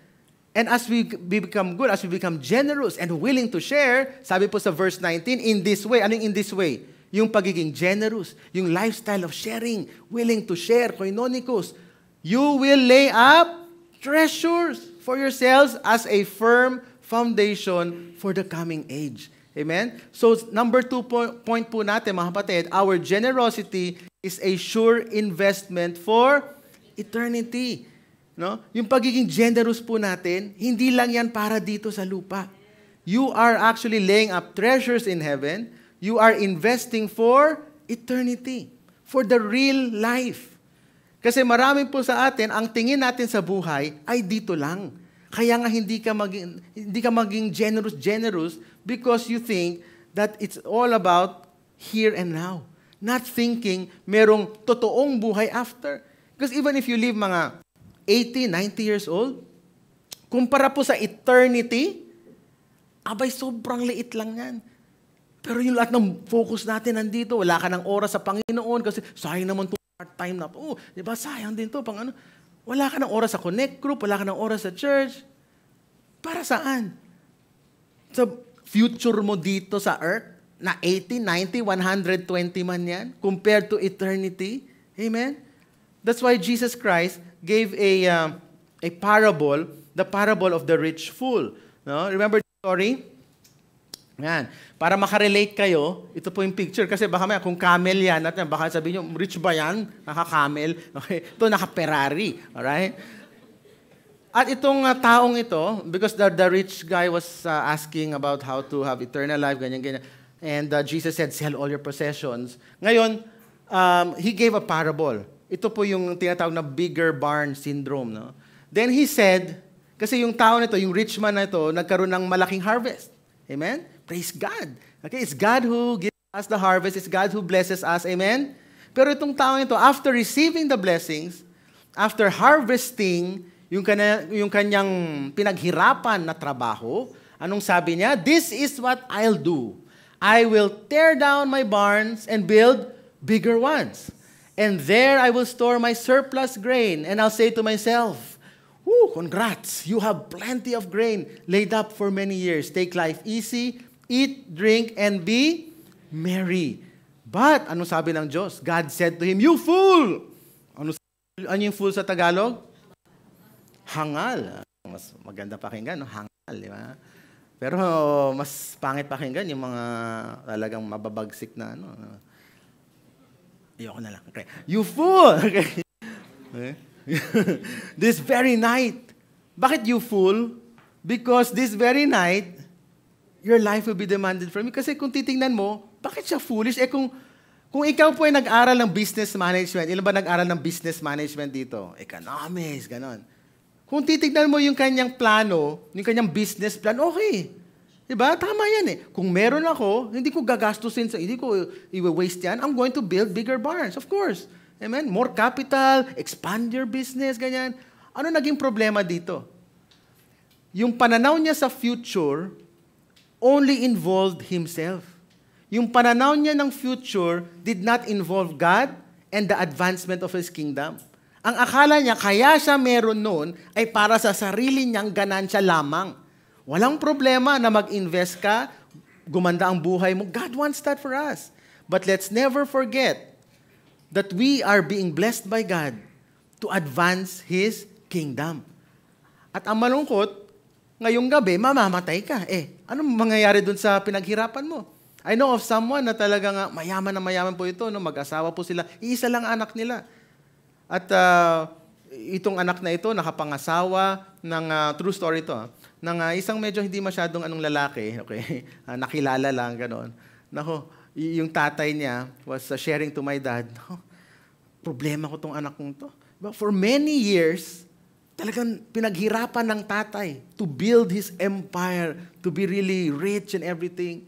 And as we become good, as we become generous and willing to share, sabi po sa verse 19, in this way, ano in this way? Yung pagiging generous, yung lifestyle of sharing, willing to share, koinonikos, you will lay up treasures for yourselves as a firm foundation for the coming age. Amen? So, number two po- point po natin, mga kapatid, our generosity is a sure investment for eternity. No? Yung pagiging generous po natin, hindi lang yan para dito sa lupa. You are actually laying up treasures in heaven. You are investing for eternity, for the real life. Kasi marami po sa atin, ang tingin natin sa buhay ay dito lang. Kaya nga hindi ka maging, hindi ka maging generous, generous because you think that it's all about here and now. Not thinking merong totoong buhay after. Because even if you live mga 80, 90 years old, kumpara po sa eternity, abay sobrang liit lang yan. Pero yung lahat ng focus natin nandito, wala ka ng oras sa Panginoon kasi sayang naman to part-time na, oh, di ba sayang din to, pang ano, wala ka ng oras sa connect group, wala ka ng oras sa church. Para saan? Sa future mo dito sa earth, na 80, 90, 120 man yan, compared to eternity. Amen? That's why Jesus Christ gave a, um, a parable, the parable of the rich fool. No? Remember the story? Yan. Para makarelate kayo, ito po yung picture. Kasi baka may, kung camel yan, at baka sabihin nyo, rich ba yan? Naka-camel? [LAUGHS] Okay. Ito, naka-Ferrari. Alright? At itong uh, taong ito, because the, the rich guy was uh, asking about how to have eternal life, ganyan, ganyan. And uh, Jesus said, sell all your possessions. Ngayon, um, he gave a parable. Ito po yung tinatawag na bigger barn syndrome. No? Then he said, kasi yung tao na nito, yung rich man na ito, nagkaroon ng malaking harvest. Amen? Praise God. Okay, it's God who gives us the harvest. It's God who blesses us. Amen? Pero itong tao ito, after receiving the blessings, after harvesting yung, kanya, yung kanyang pinaghirapan na trabaho, anong sabi niya? This is what I'll do. I will tear down my barns and build bigger ones. And there I will store my surplus grain. And I'll say to myself, Woo, congrats! You have plenty of grain laid up for many years. Take life easy, Eat, drink, and be merry. But, ano sabi ng Diyos? God said to him, You fool! Ano, ano yung fool sa Tagalog? Hangal. Mas maganda pakinggan, no? hangal, di ba? Pero mas pangit pakinggan yung mga talagang mababagsik na ano. ano. Ayoko na lang. Okay. You fool! [LAUGHS] Okay. okay. [LAUGHS] this very night. Bakit you fool? Because this very night, your life will be demanded from you. Kasi kung titingnan mo, bakit siya foolish? Eh kung, kung ikaw po ay nag-aral ng business management, ilan ba nag-aral ng business management dito? Economics, ganon. Kung titignan mo yung kanyang plano, yung kanyang business plan, okay. Diba? Tama yan eh. Kung meron ako, hindi ko gagastusin, sa, hindi ko i-waste yan. I'm going to build bigger barns. Of course. Amen? More capital, expand your business, ganyan. Ano naging problema dito? Yung pananaw niya sa future, only involved himself. Yung pananaw niya ng future did not involve God and the advancement of His kingdom. Ang akala niya, kaya siya meron noon, ay para sa sarili niyang ganansya lamang. Walang problema na mag-invest ka, gumanda ang buhay mo. God wants that for us. But let's never forget that we are being blessed by God to advance His kingdom. At ang malungkot, ngayong gabi, mamamatay ka. Eh, Anong mangyayari doon sa pinaghirapan mo? I know of someone na talagang uh, mayaman na mayaman po ito, no? mag-asawa po sila, iisa lang anak nila. At uh, itong anak na ito, nakapangasawa ng, uh, true story ito, ah, ng uh, isang medyo hindi masyadong anong lalaki, [LAUGHS] okay? Uh, nakilala lang, ganoon. Nako, yung tatay niya was uh, sharing to my dad, no? problema ko tong anak kong to. But for many years, Talagang pinaghirapan ng tatay to build his empire, to be really rich and everything.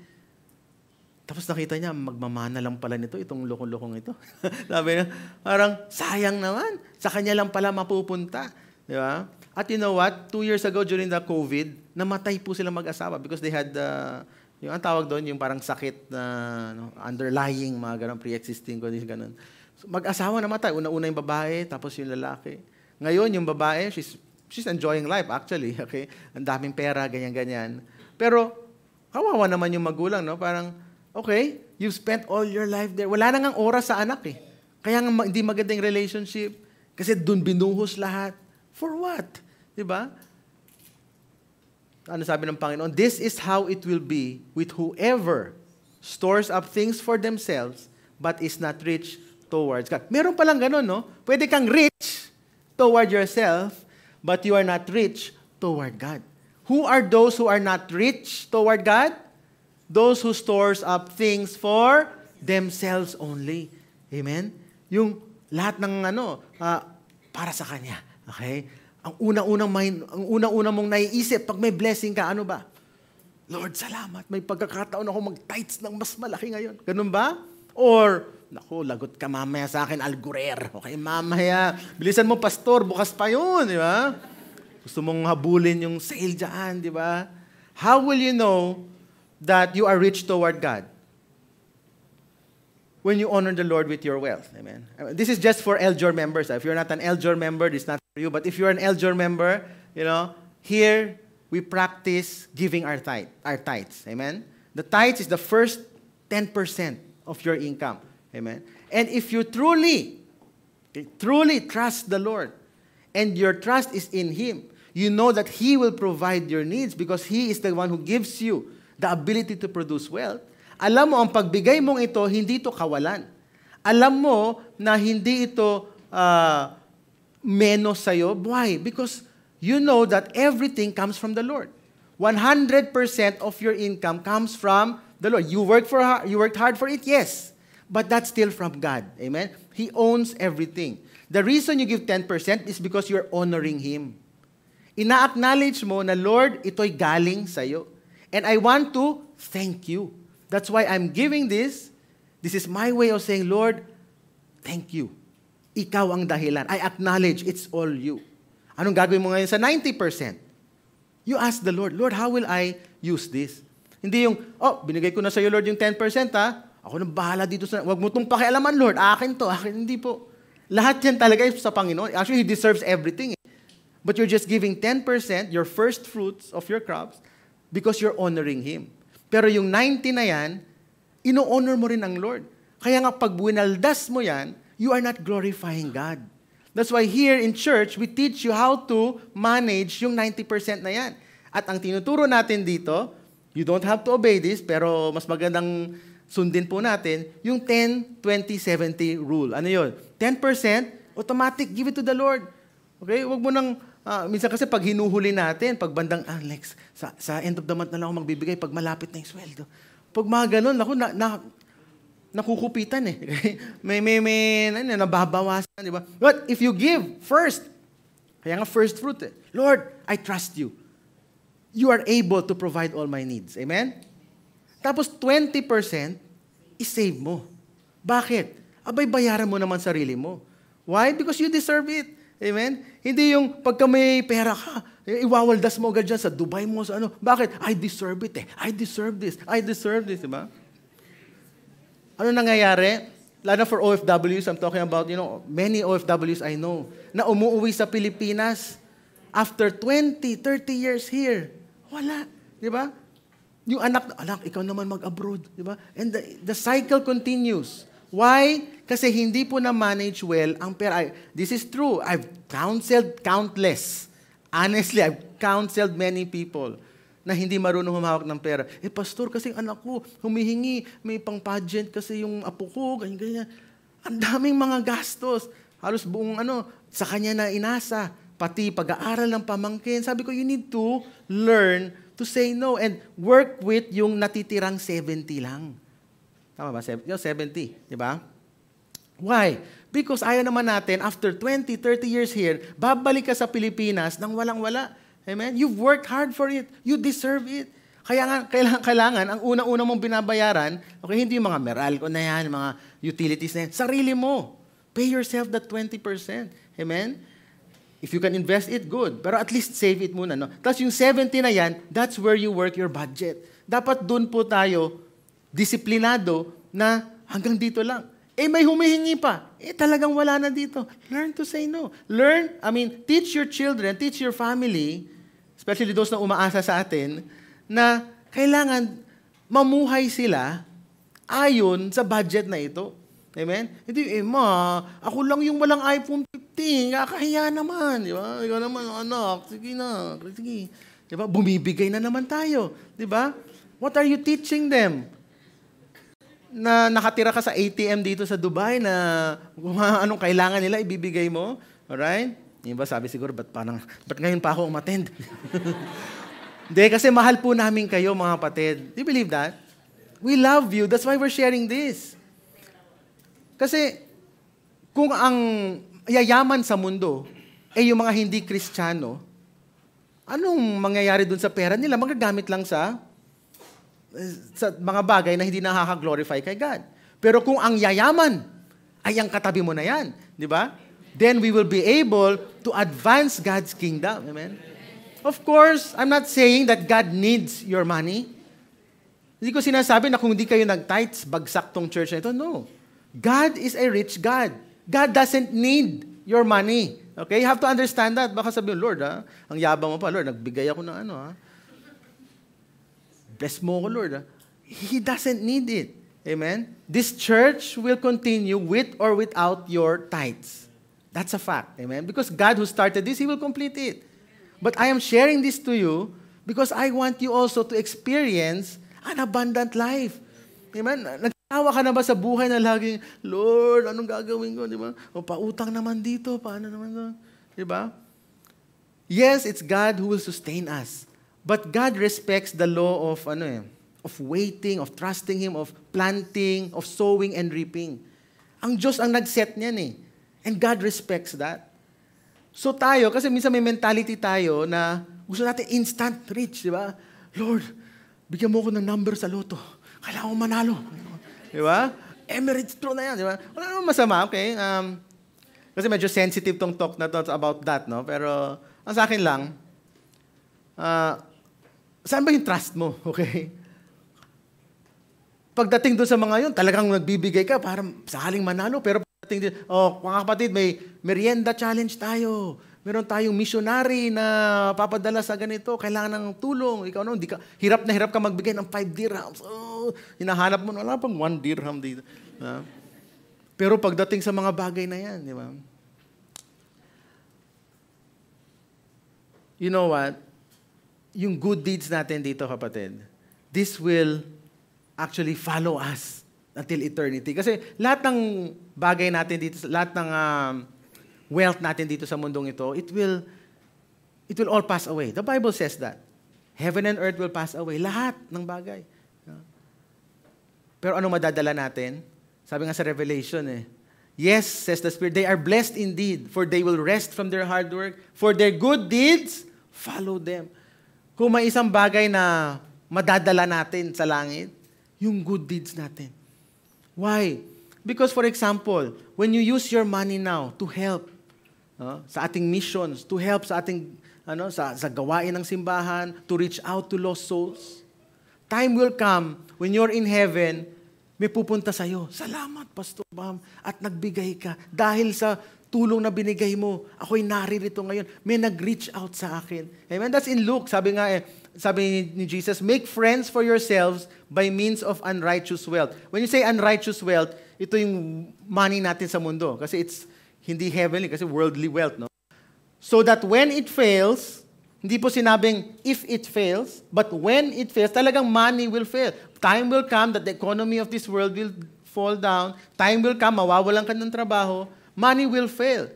Tapos nakita niya, magmamana lang pala nito, itong lokong-lokong ito. [LAUGHS] Sabi niya, parang sayang naman. Sa kanya lang pala mapupunta. Di ba? At you know what? Two years ago during the COVID, namatay po silang mag-asawa because they had, uh, yung ang tawag doon, yung parang sakit na uh, no, underlying, mga ganun, pre-existing condition, ganun. So, mag-asawa namatay. Una-una yung babae, tapos yung lalaki. Ngayon, yung babae, she's, she's enjoying life actually. [LAUGHS] Okay? Ang daming pera, ganyan-ganyan. Pero, kawawa naman yung magulang, no? Parang, okay, you've spent all your life there. Wala nang oras sa anak eh. Kaya nga hindi yung relationship. Kasi dun binuhos lahat. For what? Di ba? Ano sabi ng Panginoon? This is how it will be with whoever stores up things for themselves but is not rich towards God. Meron palang ganun, no? Pwede kang rich toward yourself, but you are not rich toward God. Who are those who are not rich toward God? Those who stores up things for themselves only. Amen? Yung lahat ng ano, uh, para sa Kanya. Okay? Ang una-unang mind, ang una-una mong naiisip pag may blessing ka, ano ba? Lord, salamat. May pagkakataon ako mag-tights ng mas malaki ngayon. Ganun ba? Or Naku, lagot ka mamaya sa akin, algurer. Okay, mamaya. Bilisan mo, pastor, bukas pa yun, di ba? Gusto mong habulin yung sale dyan, di ba? How will you know that you are rich toward God? When you honor the Lord with your wealth. Amen. This is just for LJOR members. Ah. If you're not an LJOR member, this is not for you. But if you're an LJOR member, you know, here we practice giving our, tithe, our tithes. Amen. The tithes is the first 10% of your income. Amen. And if you truly, truly trust the Lord, and your trust is in Him, you know that He will provide your needs because He is the one who gives you the ability to produce wealth. Alam mo, ang pagbigay mong ito, hindi ito kawalan. Alam mo na hindi ito uh, menos sa'yo. Why? Because you know that everything comes from the Lord. 100% of your income comes from the Lord. You work for you worked hard for it, yes. But that's still from God. Amen? He owns everything. The reason you give 10% is because you're honoring Him. Ina-acknowledge mo na, Lord, ito'y galing sa'yo. And I want to thank you. That's why I'm giving this. This is my way of saying, Lord, thank you. Ikaw ang dahilan. I acknowledge it's all you. Anong gagawin mo ngayon sa 90%? You ask the Lord, Lord, how will I use this? Hindi yung, oh, binigay ko na sa'yo, Lord, yung 10%, ha? Ako nang bahala dito sa... Huwag mo itong pakialaman, Lord. Akin to. Akin, hindi po. Lahat yan talaga sa Panginoon. Actually, He deserves everything. Eh. But you're just giving 10%, your first fruits of your crops, because you're honoring Him. Pero yung 90 na yan, ino-honor mo rin ang Lord. Kaya nga pag buwinaldas mo yan, you are not glorifying God. That's why here in church, we teach you how to manage yung 90% na yan. At ang tinuturo natin dito, you don't have to obey this, pero mas magandang sundin po natin yung 10, 20, 70 rule. Ano yun? 10%, automatic, give it to the Lord. Okay? Huwag mo nang, uh, minsan kasi pag hinuhuli natin, pag bandang, ah, Lex, sa, sa end of the month na lang ako magbibigay pag malapit na yung sweldo. Pag mga ganun, ako, na, na, nakukupitan eh. [LAUGHS] may, may, may, ano, nababawasan, di ba? But if you give first, kaya nga first fruit eh. Lord, I trust you. You are able to provide all my needs. Amen? Tapos 20% isave mo. Bakit? Abay, bayaran mo naman sarili mo. Why? Because you deserve it. Amen? Hindi yung pagka may pera ka, eh, iwawaldas mo agad dyan sa Dubai mo, sa ano. Bakit? I deserve it eh. I deserve this. I deserve this. ba? Diba? Ano nangyayari? Lalo for OFWs, I'm talking about, you know, many OFWs I know, na umuwi sa Pilipinas after 20, 30 years here. Wala. Di ba? Yung anak, anak, ikaw naman mag-abroad. Di ba? And the, the cycle continues. Why? Kasi hindi po na-manage well ang pera. This is true. I've counseled countless. Honestly, I've counseled many people na hindi marunong humawak ng pera. Eh, pastor, kasi anak ko, humihingi, may pang pageant kasi yung apo ko, ganyan, ganyan. Ang daming mga gastos. Halos buong ano, sa kanya na inasa. Pati pag-aaral ng pamangkin. Sabi ko, you need to learn to say no and work with yung natitirang 70 lang. Tama ba? Yung 70, di ba? Why? Because ayaw naman natin, after 20, 30 years here, babalik ka sa Pilipinas nang walang-wala. Amen? You've worked hard for it. You deserve it. Kaya nga, kailangan, kailangan ang una-una mong binabayaran, okay, hindi yung mga Meralco na yan, mga utilities na yan, sarili mo. Pay yourself that 20%. Amen? If you can invest it, good. Pero at least save it muna. No? Tapos yung 70 na yan, that's where you work your budget. Dapat dun po tayo disiplinado na hanggang dito lang. Eh may humihingi pa. Eh talagang wala na dito. Learn to say no. Learn, I mean, teach your children, teach your family, especially those na umaasa sa atin, na kailangan mamuhay sila ayon sa budget na ito. Amen? Hindi, eh ma, ako lang yung walang iPhone 15, kakahiya naman, di ba? Ikaw naman, anak, sige na, sige. Di ba? Bumibigay na naman tayo, di ba? What are you teaching them? Na nakatira ka sa ATM dito sa Dubai na anong kailangan nila, ibibigay mo, alright? Yung ba, sabi siguro, ba't, parang, ba't ngayon pa ako umatend? [LAUGHS] Hindi, kasi mahal po namin kayo, mga kapatid. Do you believe that? We love you. That's why we're sharing this. Kasi kung ang yayaman sa mundo ay eh, yung mga hindi kristyano, anong mangyayari dun sa pera nila? Magagamit lang sa, sa mga bagay na hindi nakaka-glorify kay God. Pero kung ang yayaman ay ang katabi mo na yan, di ba? Then we will be able to advance God's kingdom. Amen? Of course, I'm not saying that God needs your money. Hindi ko sinasabi na kung hindi kayo nag-tights, bagsak tong church na ito. No. God is a rich God. God doesn't need your money. Okay? You have to understand that. Baka sabihin, Lord, ha? Ah, ang yabang mo pa, Lord, nagbigay ako ng ano, ha? Ah. Bless mo ako, Lord. Ha? Ah. He doesn't need it. Amen? This church will continue with or without your tithes. That's a fact. Amen? Because God who started this, He will complete it. But I am sharing this to you because I want you also to experience an abundant life. Amen? Tawa ka na ba sa buhay na laging, Lord, anong gagawin ko? Di ba? O pautang naman dito, paano naman to? Di ba? Yes, it's God who will sustain us. But God respects the law of ano eh, of waiting, of trusting Him, of planting, of sowing and reaping. Ang Diyos ang nag-set niyan eh. And God respects that. So tayo, kasi minsan may mentality tayo na gusto natin instant rich, di ba? Lord, bigyan mo ko ng number sa loto. Kailangan ko manalo. Di ba? Emirates true na yan, di ba? Wala namang masama, okay? Um, kasi medyo sensitive tong talk na to about that, no? Pero ang sa akin lang, uh, saan ba yung trust mo, [LAUGHS] okay? Pagdating doon sa mga yun, talagang nagbibigay ka para saling manalo. Pero pagdating din, oh, mga kapatid, may merienda challenge tayo meron tayong missionary na papadala sa ganito, kailangan ng tulong. Ikaw no, hindi ka, hirap na hirap ka magbigay ng 5 dirhams. Oh, hinahanap mo, wala pang 1 dirham dito. Na? Pero pagdating sa mga bagay na yan, di ba? You know what? Yung good deeds natin dito, kapatid, this will actually follow us until eternity. Kasi lahat ng bagay natin dito, lahat ng um, wealth natin dito sa mundong ito, it will, it will all pass away. The Bible says that. Heaven and earth will pass away. Lahat ng bagay. Pero ano madadala natin? Sabi nga sa Revelation eh, Yes, says the Spirit, they are blessed indeed, for they will rest from their hard work, for their good deeds follow them. Kung may isang bagay na madadala natin sa langit, yung good deeds natin. Why? Because for example, when you use your money now to help, no? sa ating missions, to help sa ating ano, sa, sa gawain ng simbahan, to reach out to lost souls. Time will come when you're in heaven, may pupunta sa iyo Salamat, Pastor Bam, at nagbigay ka. Dahil sa tulong na binigay mo, ako'y naririto ngayon. May nag-reach out sa akin. Amen? That's in Luke. Sabi nga eh, sabi ni Jesus, make friends for yourselves by means of unrighteous wealth. When you say unrighteous wealth, ito yung money natin sa mundo. Kasi it's hindi heavenly kasi worldly wealth, no? So that when it fails, hindi po sinabing if it fails, but when it fails, talagang money will fail. Time will come that the economy of this world will fall down. Time will come, mawawalan ka ng trabaho. Money will fail.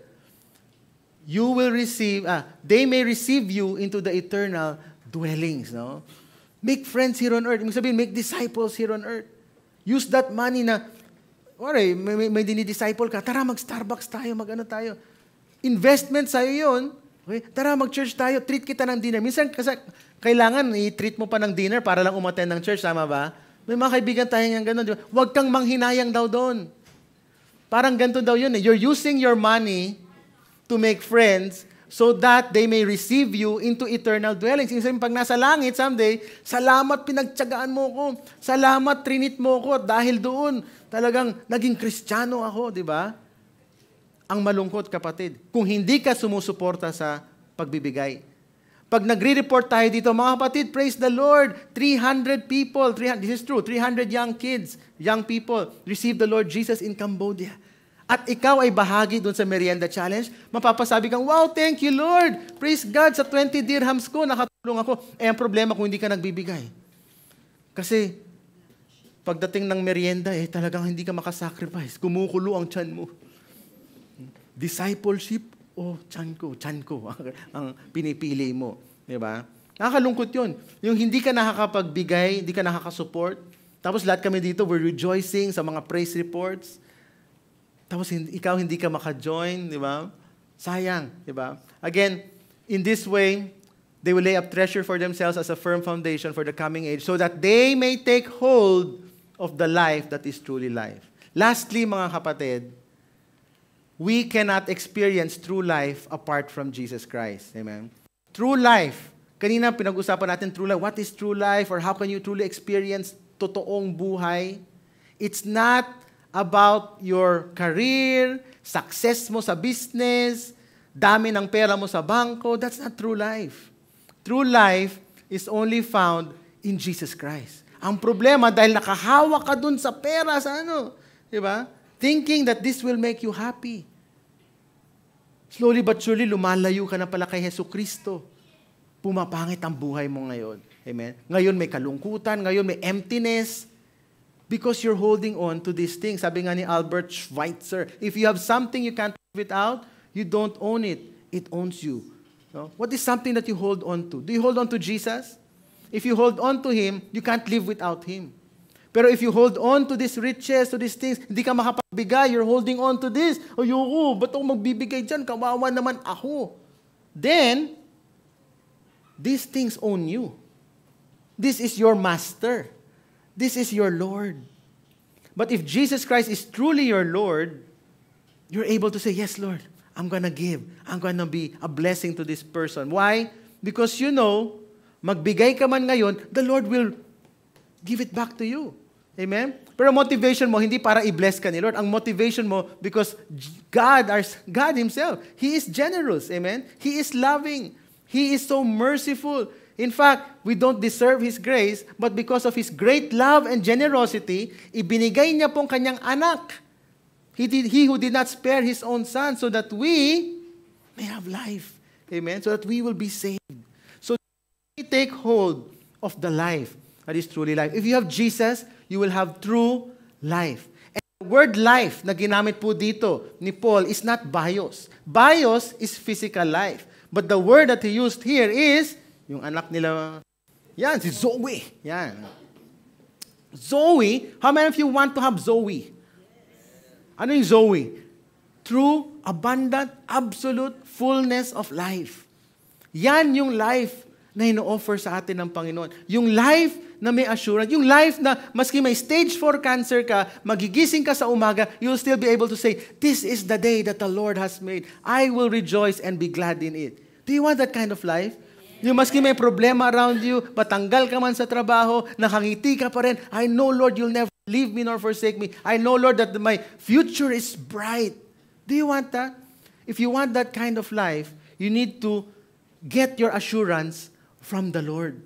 You will receive, ah, they may receive you into the eternal dwellings. No? Make friends here on earth. Ibig sabihin, make disciples here on earth. Use that money na Ore, may, may, may dinidisciple ka, tara mag-Starbucks tayo, mag-ano tayo. Investment sa'yo yun. Okay? Tara mag-church tayo, treat kita ng dinner. Minsan kasi kailangan i-treat mo pa ng dinner para lang umaten ng church, tama ba? May mga kaibigan tayo ng ganun. Diba? Huwag kang manghinayang daw doon. Parang ganito daw yun eh. You're using your money to make friends so that they may receive you into eternal dwellings. Ibig sabihin, pag nasa langit someday, salamat pinagtyagaan mo ko. Salamat trinit mo ko dahil doon talagang naging kristyano ako, di ba? Ang malungkot kapatid, kung hindi ka sumusuporta sa pagbibigay. Pag nagre-report tayo dito, mga kapatid, praise the Lord, 300 people, 300, this is true, 300 young kids, young people received the Lord Jesus in Cambodia at ikaw ay bahagi doon sa Merienda Challenge, mapapasabi kang, wow, thank you Lord! Praise God, sa 20 dirhams ko, nakatulong ako. Eh, ang problema kung hindi ka nagbibigay. Kasi, pagdating ng merienda, eh, talagang hindi ka makasacrifice. Kumukulo ang tiyan mo. Discipleship o oh, tiyan ko, tiyan ko, [LAUGHS] ang pinipili mo. Di ba? Nakakalungkot yun. Yung hindi ka nakakapagbigay, hindi ka nakakasupport, tapos lahat kami dito, we're rejoicing sa mga praise reports, tapos ikaw hindi ka maka-join, di ba? Sayang, di ba? Again, in this way, they will lay up treasure for themselves as a firm foundation for the coming age so that they may take hold of the life that is truly life. Lastly, mga kapatid, we cannot experience true life apart from Jesus Christ. Amen? True life. Kanina pinag-usapan natin true life. What is true life or how can you truly experience totoong buhay? It's not about your career, success mo sa business, dami ng pera mo sa bangko. That's not true life. True life is only found in Jesus Christ. Ang problema, dahil nakahawak ka dun sa pera, sa ano, di ba? Thinking that this will make you happy. Slowly but surely, lumalayo ka na pala kay Heso Kristo. Pumapangit ang buhay mo ngayon. Amen? Ngayon may kalungkutan, ngayon may emptiness, Because you're holding on to these things. Sabi nga ni Albert Schweitzer, if you have something you can't live without, you don't own it. It owns you. No? What is something that you hold on to? Do you hold on to Jesus? If you hold on to Him, you can't live without Him. Pero if you hold on to these riches, to these things, hindi ka makapagbigay, you're holding on to this. O yuko, ba't ako magbibigay dyan? Kawawa naman ako. Then, these things own you. This is your master. This is your Lord. But if Jesus Christ is truly your Lord, you're able to say, Yes, Lord, I'm going to give. I'm going to be a blessing to this person. Why? Because you know, magbigay ka man ngayon, the Lord will give it back to you. Amen? Pero motivation mo, hindi para i-bless ka ni Lord. Ang motivation mo, because God, our, God Himself, He is generous. Amen? He is loving. He is so merciful. In fact, we don't deserve His grace, but because of His great love and generosity, ibinigay niya pong kanyang anak. He, did, he who did not spare His own Son so that we may have life. Amen? So that we will be saved. So we take hold of the life that is truly life. If you have Jesus, you will have true life. And the word life na ginamit po dito ni Paul is not bios. Bios is physical life. But the word that he used here is yung anak nila, yan, si Zoe. Yan. Zoe, how many of you want to have Zoe? Ano yung Zoe? True, abundant, absolute fullness of life. Yan yung life na ino-offer sa atin ng Panginoon. Yung life na may assurance, yung life na maski may stage 4 cancer ka, magigising ka sa umaga, you'll still be able to say, this is the day that the Lord has made. I will rejoice and be glad in it. Do you want that kind of life? Yung maski may problema around you, patanggal ka man sa trabaho, nakangiti ka pa rin, I know, Lord, you'll never leave me nor forsake me. I know, Lord, that my future is bright. Do you want that? If you want that kind of life, you need to get your assurance from the Lord.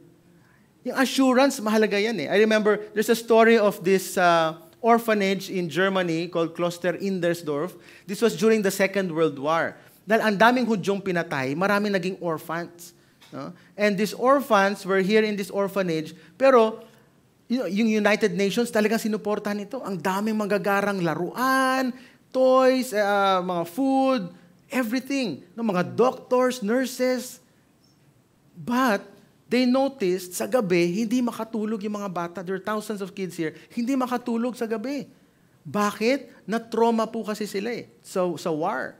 Yung assurance, mahalaga yan eh. I remember, there's a story of this uh, orphanage in Germany called Kloster Indersdorf. This was during the Second World War. Dahil ang daming hudyong pinatay, maraming naging orphans. No? And these orphans were here in this orphanage, pero you know, yung United Nations talagang sinuportahan ito. Ang daming magagarang laruan, toys, uh, mga food, everything. No, mga doctors, nurses. But they noticed sa gabi, hindi makatulog yung mga bata. There are thousands of kids here. Hindi makatulog sa gabi. Bakit? Na-trauma po kasi sila eh. So, sa war.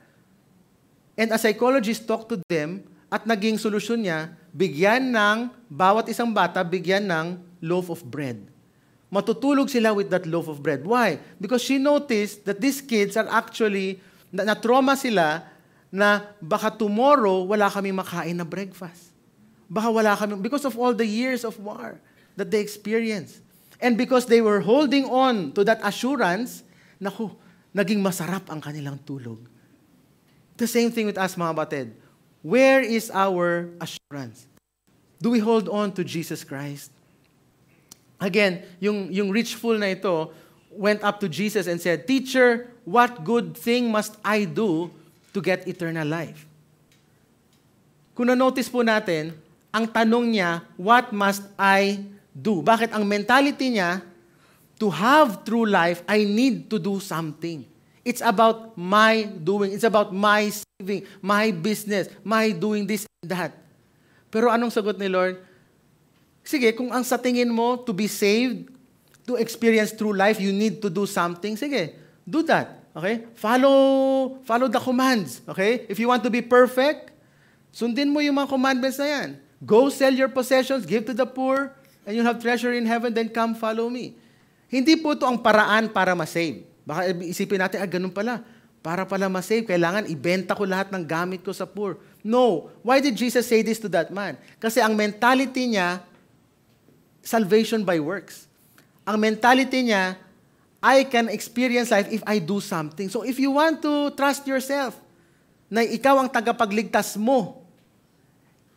And a psychologist talked to them at naging solusyon niya, bigyan ng bawat isang bata, bigyan ng loaf of bread. Matutulog sila with that loaf of bread. Why? Because she noticed that these kids are actually, na-trauma sila na baka tomorrow wala kami makain na breakfast. Baka wala kami, because of all the years of war that they experienced. And because they were holding on to that assurance, naku, naging masarap ang kanilang tulog. The same thing with us, mga batid. Where is our assurance? Do we hold on to Jesus Christ? Again, yung, yung rich fool na ito went up to Jesus and said, Teacher, what good thing must I do to get eternal life? Kung na-notice po natin, ang tanong niya, what must I do? Bakit ang mentality niya, to have true life, I need to do something. It's about my doing. It's about my saving, my business, my doing this and that. Pero anong sagot ni Lord? Sige, kung ang sa tingin mo to be saved, to experience true life, you need to do something. Sige, do that. Okay? Follow, follow the commands. Okay? If you want to be perfect, sundin mo yung mga commandments na yan. Go sell your possessions, give to the poor, and you'll have treasure in heaven, then come follow me. Hindi po ito ang paraan para ma-save. Baka isipin natin, ah, ganun pala. Para pala masave, kailangan ibenta ko lahat ng gamit ko sa poor. No. Why did Jesus say this to that man? Kasi ang mentality niya, salvation by works. Ang mentality niya, I can experience life if I do something. So if you want to trust yourself na ikaw ang tagapagligtas mo,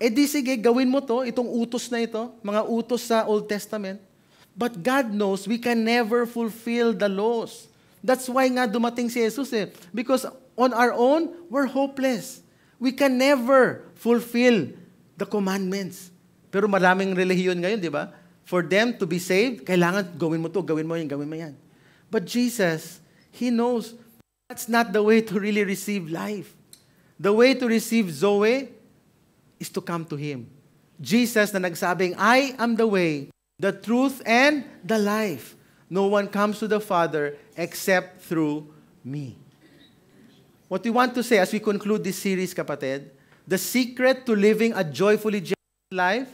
eh di sige, gawin mo to, itong utos na ito, mga utos sa Old Testament. But God knows we can never fulfill the laws. That's why nga dumating si Jesus eh. Because on our own, we're hopeless. We can never fulfill the commandments. Pero maraming relihiyon ngayon, di ba? For them to be saved, kailangan gawin mo to, gawin mo yan, gawin mo yan. But Jesus, He knows that's not the way to really receive life. The way to receive Zoe is to come to Him. Jesus na nagsabing, I am the way, the truth, and the life. No one comes to the Father except through me. What we want to say as we conclude this series, kapatid, the secret to living a joyfully generous life,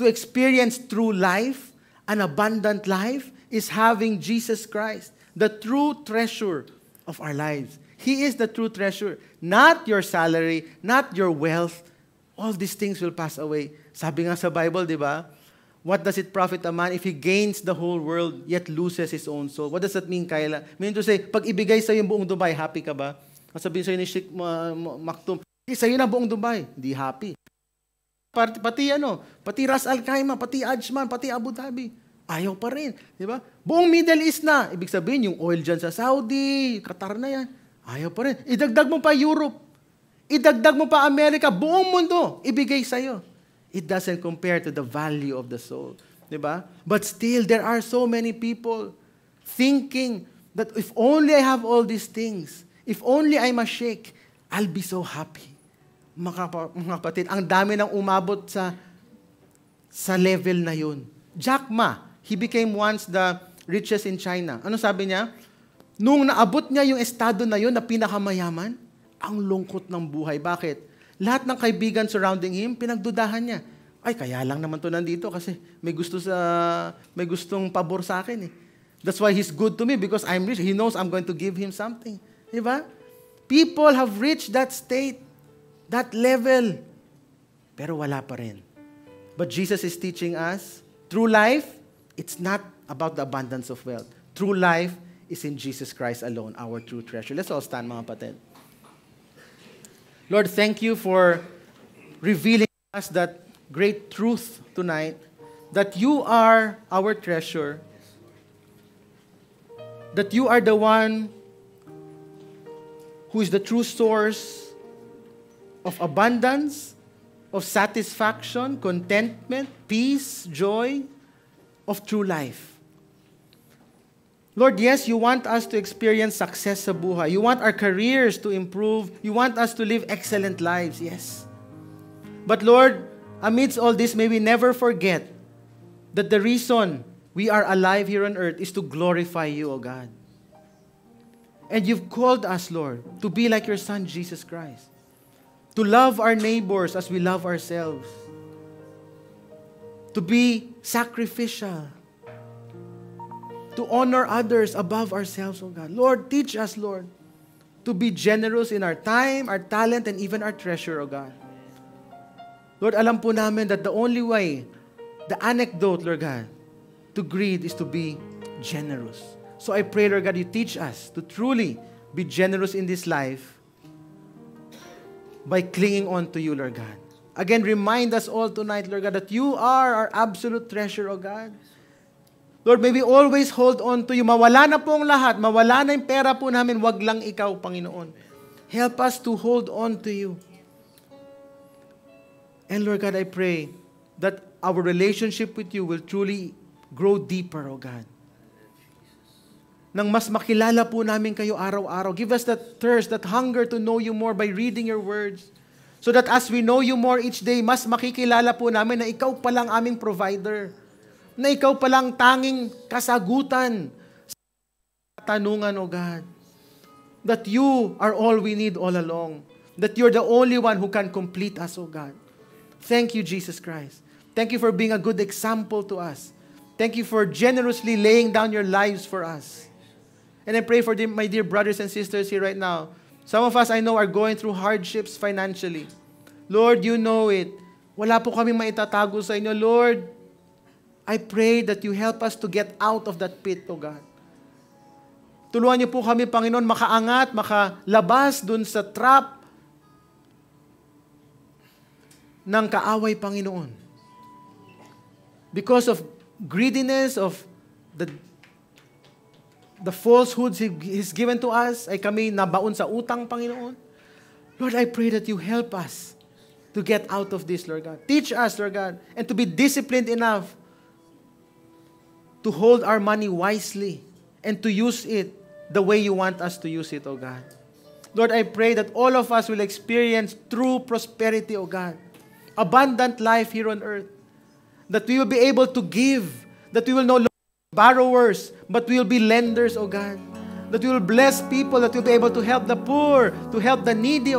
to experience true life, an abundant life, is having Jesus Christ, the true treasure of our lives. He is the true treasure, not your salary, not your wealth. All these things will pass away. Sabi nga sa Bible, di ba? What does it profit a man if he gains the whole world yet loses his own soul? What does that mean, Kyla? Meaning to say, pag ibigay sa'yo yung buong Dubai, happy ka ba? Sabihin sa'yo ni Sheikh Maktoum, Maktum, eh, sa'yo na buong Dubai, hindi happy. Pati, pati ano, pati Ras Al Khaimah, pati Ajman, pati Abu Dhabi, ayaw pa rin. Di ba? Buong Middle East na, ibig sabihin yung oil dyan sa Saudi, Qatar na yan, ayaw pa rin. Idagdag mo pa Europe, idagdag mo pa Amerika, buong mundo, ibigay sa'yo it doesn't compare to the value of the soul. Diba? But still, there are so many people thinking that if only I have all these things, if only I'm a sheikh, I'll be so happy. Mga kapatid, ang dami nang umabot sa sa level na yun. Jack Ma, he became once the richest in China. Ano sabi niya? Nung naabot niya yung estado na yun na pinakamayaman, ang lungkot ng buhay. Bakit? Lahat ng kaibigan surrounding him, pinagdudahan niya. Ay, kaya lang naman to nandito kasi may gusto sa may gustong pabor sa akin eh. That's why he's good to me because I'm rich. He knows I'm going to give him something. Di ba? People have reached that state, that level. Pero wala pa rin. But Jesus is teaching us, true life, it's not about the abundance of wealth. True life is in Jesus Christ alone, our true treasure. Let's all stand mga patid. Lord, thank you for revealing us that great truth tonight that you are our treasure, that you are the one who is the true source of abundance, of satisfaction, contentment, peace, joy, of true life. Lord, yes, you want us to experience success sa buhay. You want our careers to improve. You want us to live excellent lives, yes. But Lord, amidst all this, may we never forget that the reason we are alive here on earth is to glorify you, O God. And you've called us, Lord, to be like your Son, Jesus Christ, to love our neighbors as we love ourselves, to be sacrificial, to honor others above ourselves, oh God. Lord, teach us, Lord, to be generous in our time, our talent, and even our treasure, oh God. Lord, alam po namin that the only way, the anecdote, Lord God, to greed is to be generous. So I pray, Lord God, you teach us to truly be generous in this life by clinging on to you, Lord God. Again, remind us all tonight, Lord God, that you are our absolute treasure, O God. Lord, may we always hold on to you. Mawala na po ang lahat. Mawala na yung pera po namin. Wag lang ikaw, Panginoon. Help us to hold on to you. And Lord God, I pray that our relationship with you will truly grow deeper, O God. Nang mas makilala po namin kayo araw-araw. Give us that thirst, that hunger to know you more by reading your words. So that as we know you more each day, mas makikilala po namin na ikaw palang aming provider. Provider na ikaw palang tanging kasagutan sa tanungan, O God. That you are all we need all along. That you're the only one who can complete us, O God. Thank you, Jesus Christ. Thank you for being a good example to us. Thank you for generously laying down your lives for us. And I pray for the, my dear brothers and sisters here right now. Some of us I know are going through hardships financially. Lord, you know it. Wala po kami maitatago sa inyo. Lord, I pray that you help us to get out of that pit, O God. Tuluan niyo po kami, Panginoon, makaangat, makalabas dun sa trap ng kaaway, Panginoon. Because of greediness, of the, the falsehoods he, He's given to us, ay kami nabaon sa utang, Panginoon. Lord, I pray that you help us to get out of this, Lord God. Teach us, Lord God, and to be disciplined enough to hold our money wisely and to use it the way you want us to use it, O God. Lord, I pray that all of us will experience true prosperity, O God. Abundant life here on earth. That we will be able to give. That we will no longer be borrowers, but we will be lenders, O God. That we will bless people, that we'll be able to help the poor, to help the needy.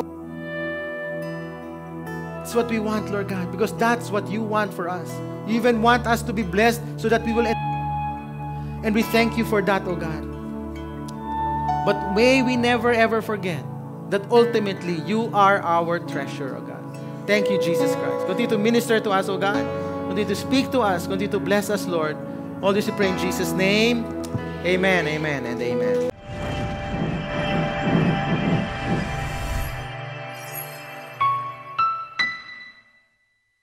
That's what we want, Lord God, because that's what you want for us. You even want us to be blessed so that we will. And we thank you for that, O God. But may we never ever forget that ultimately you are our treasure, O God. Thank you, Jesus Christ. Continue to minister to us, O God. Continue to speak to us. Continue to bless us, Lord. All this we pray in Jesus' name. Amen, amen, and amen.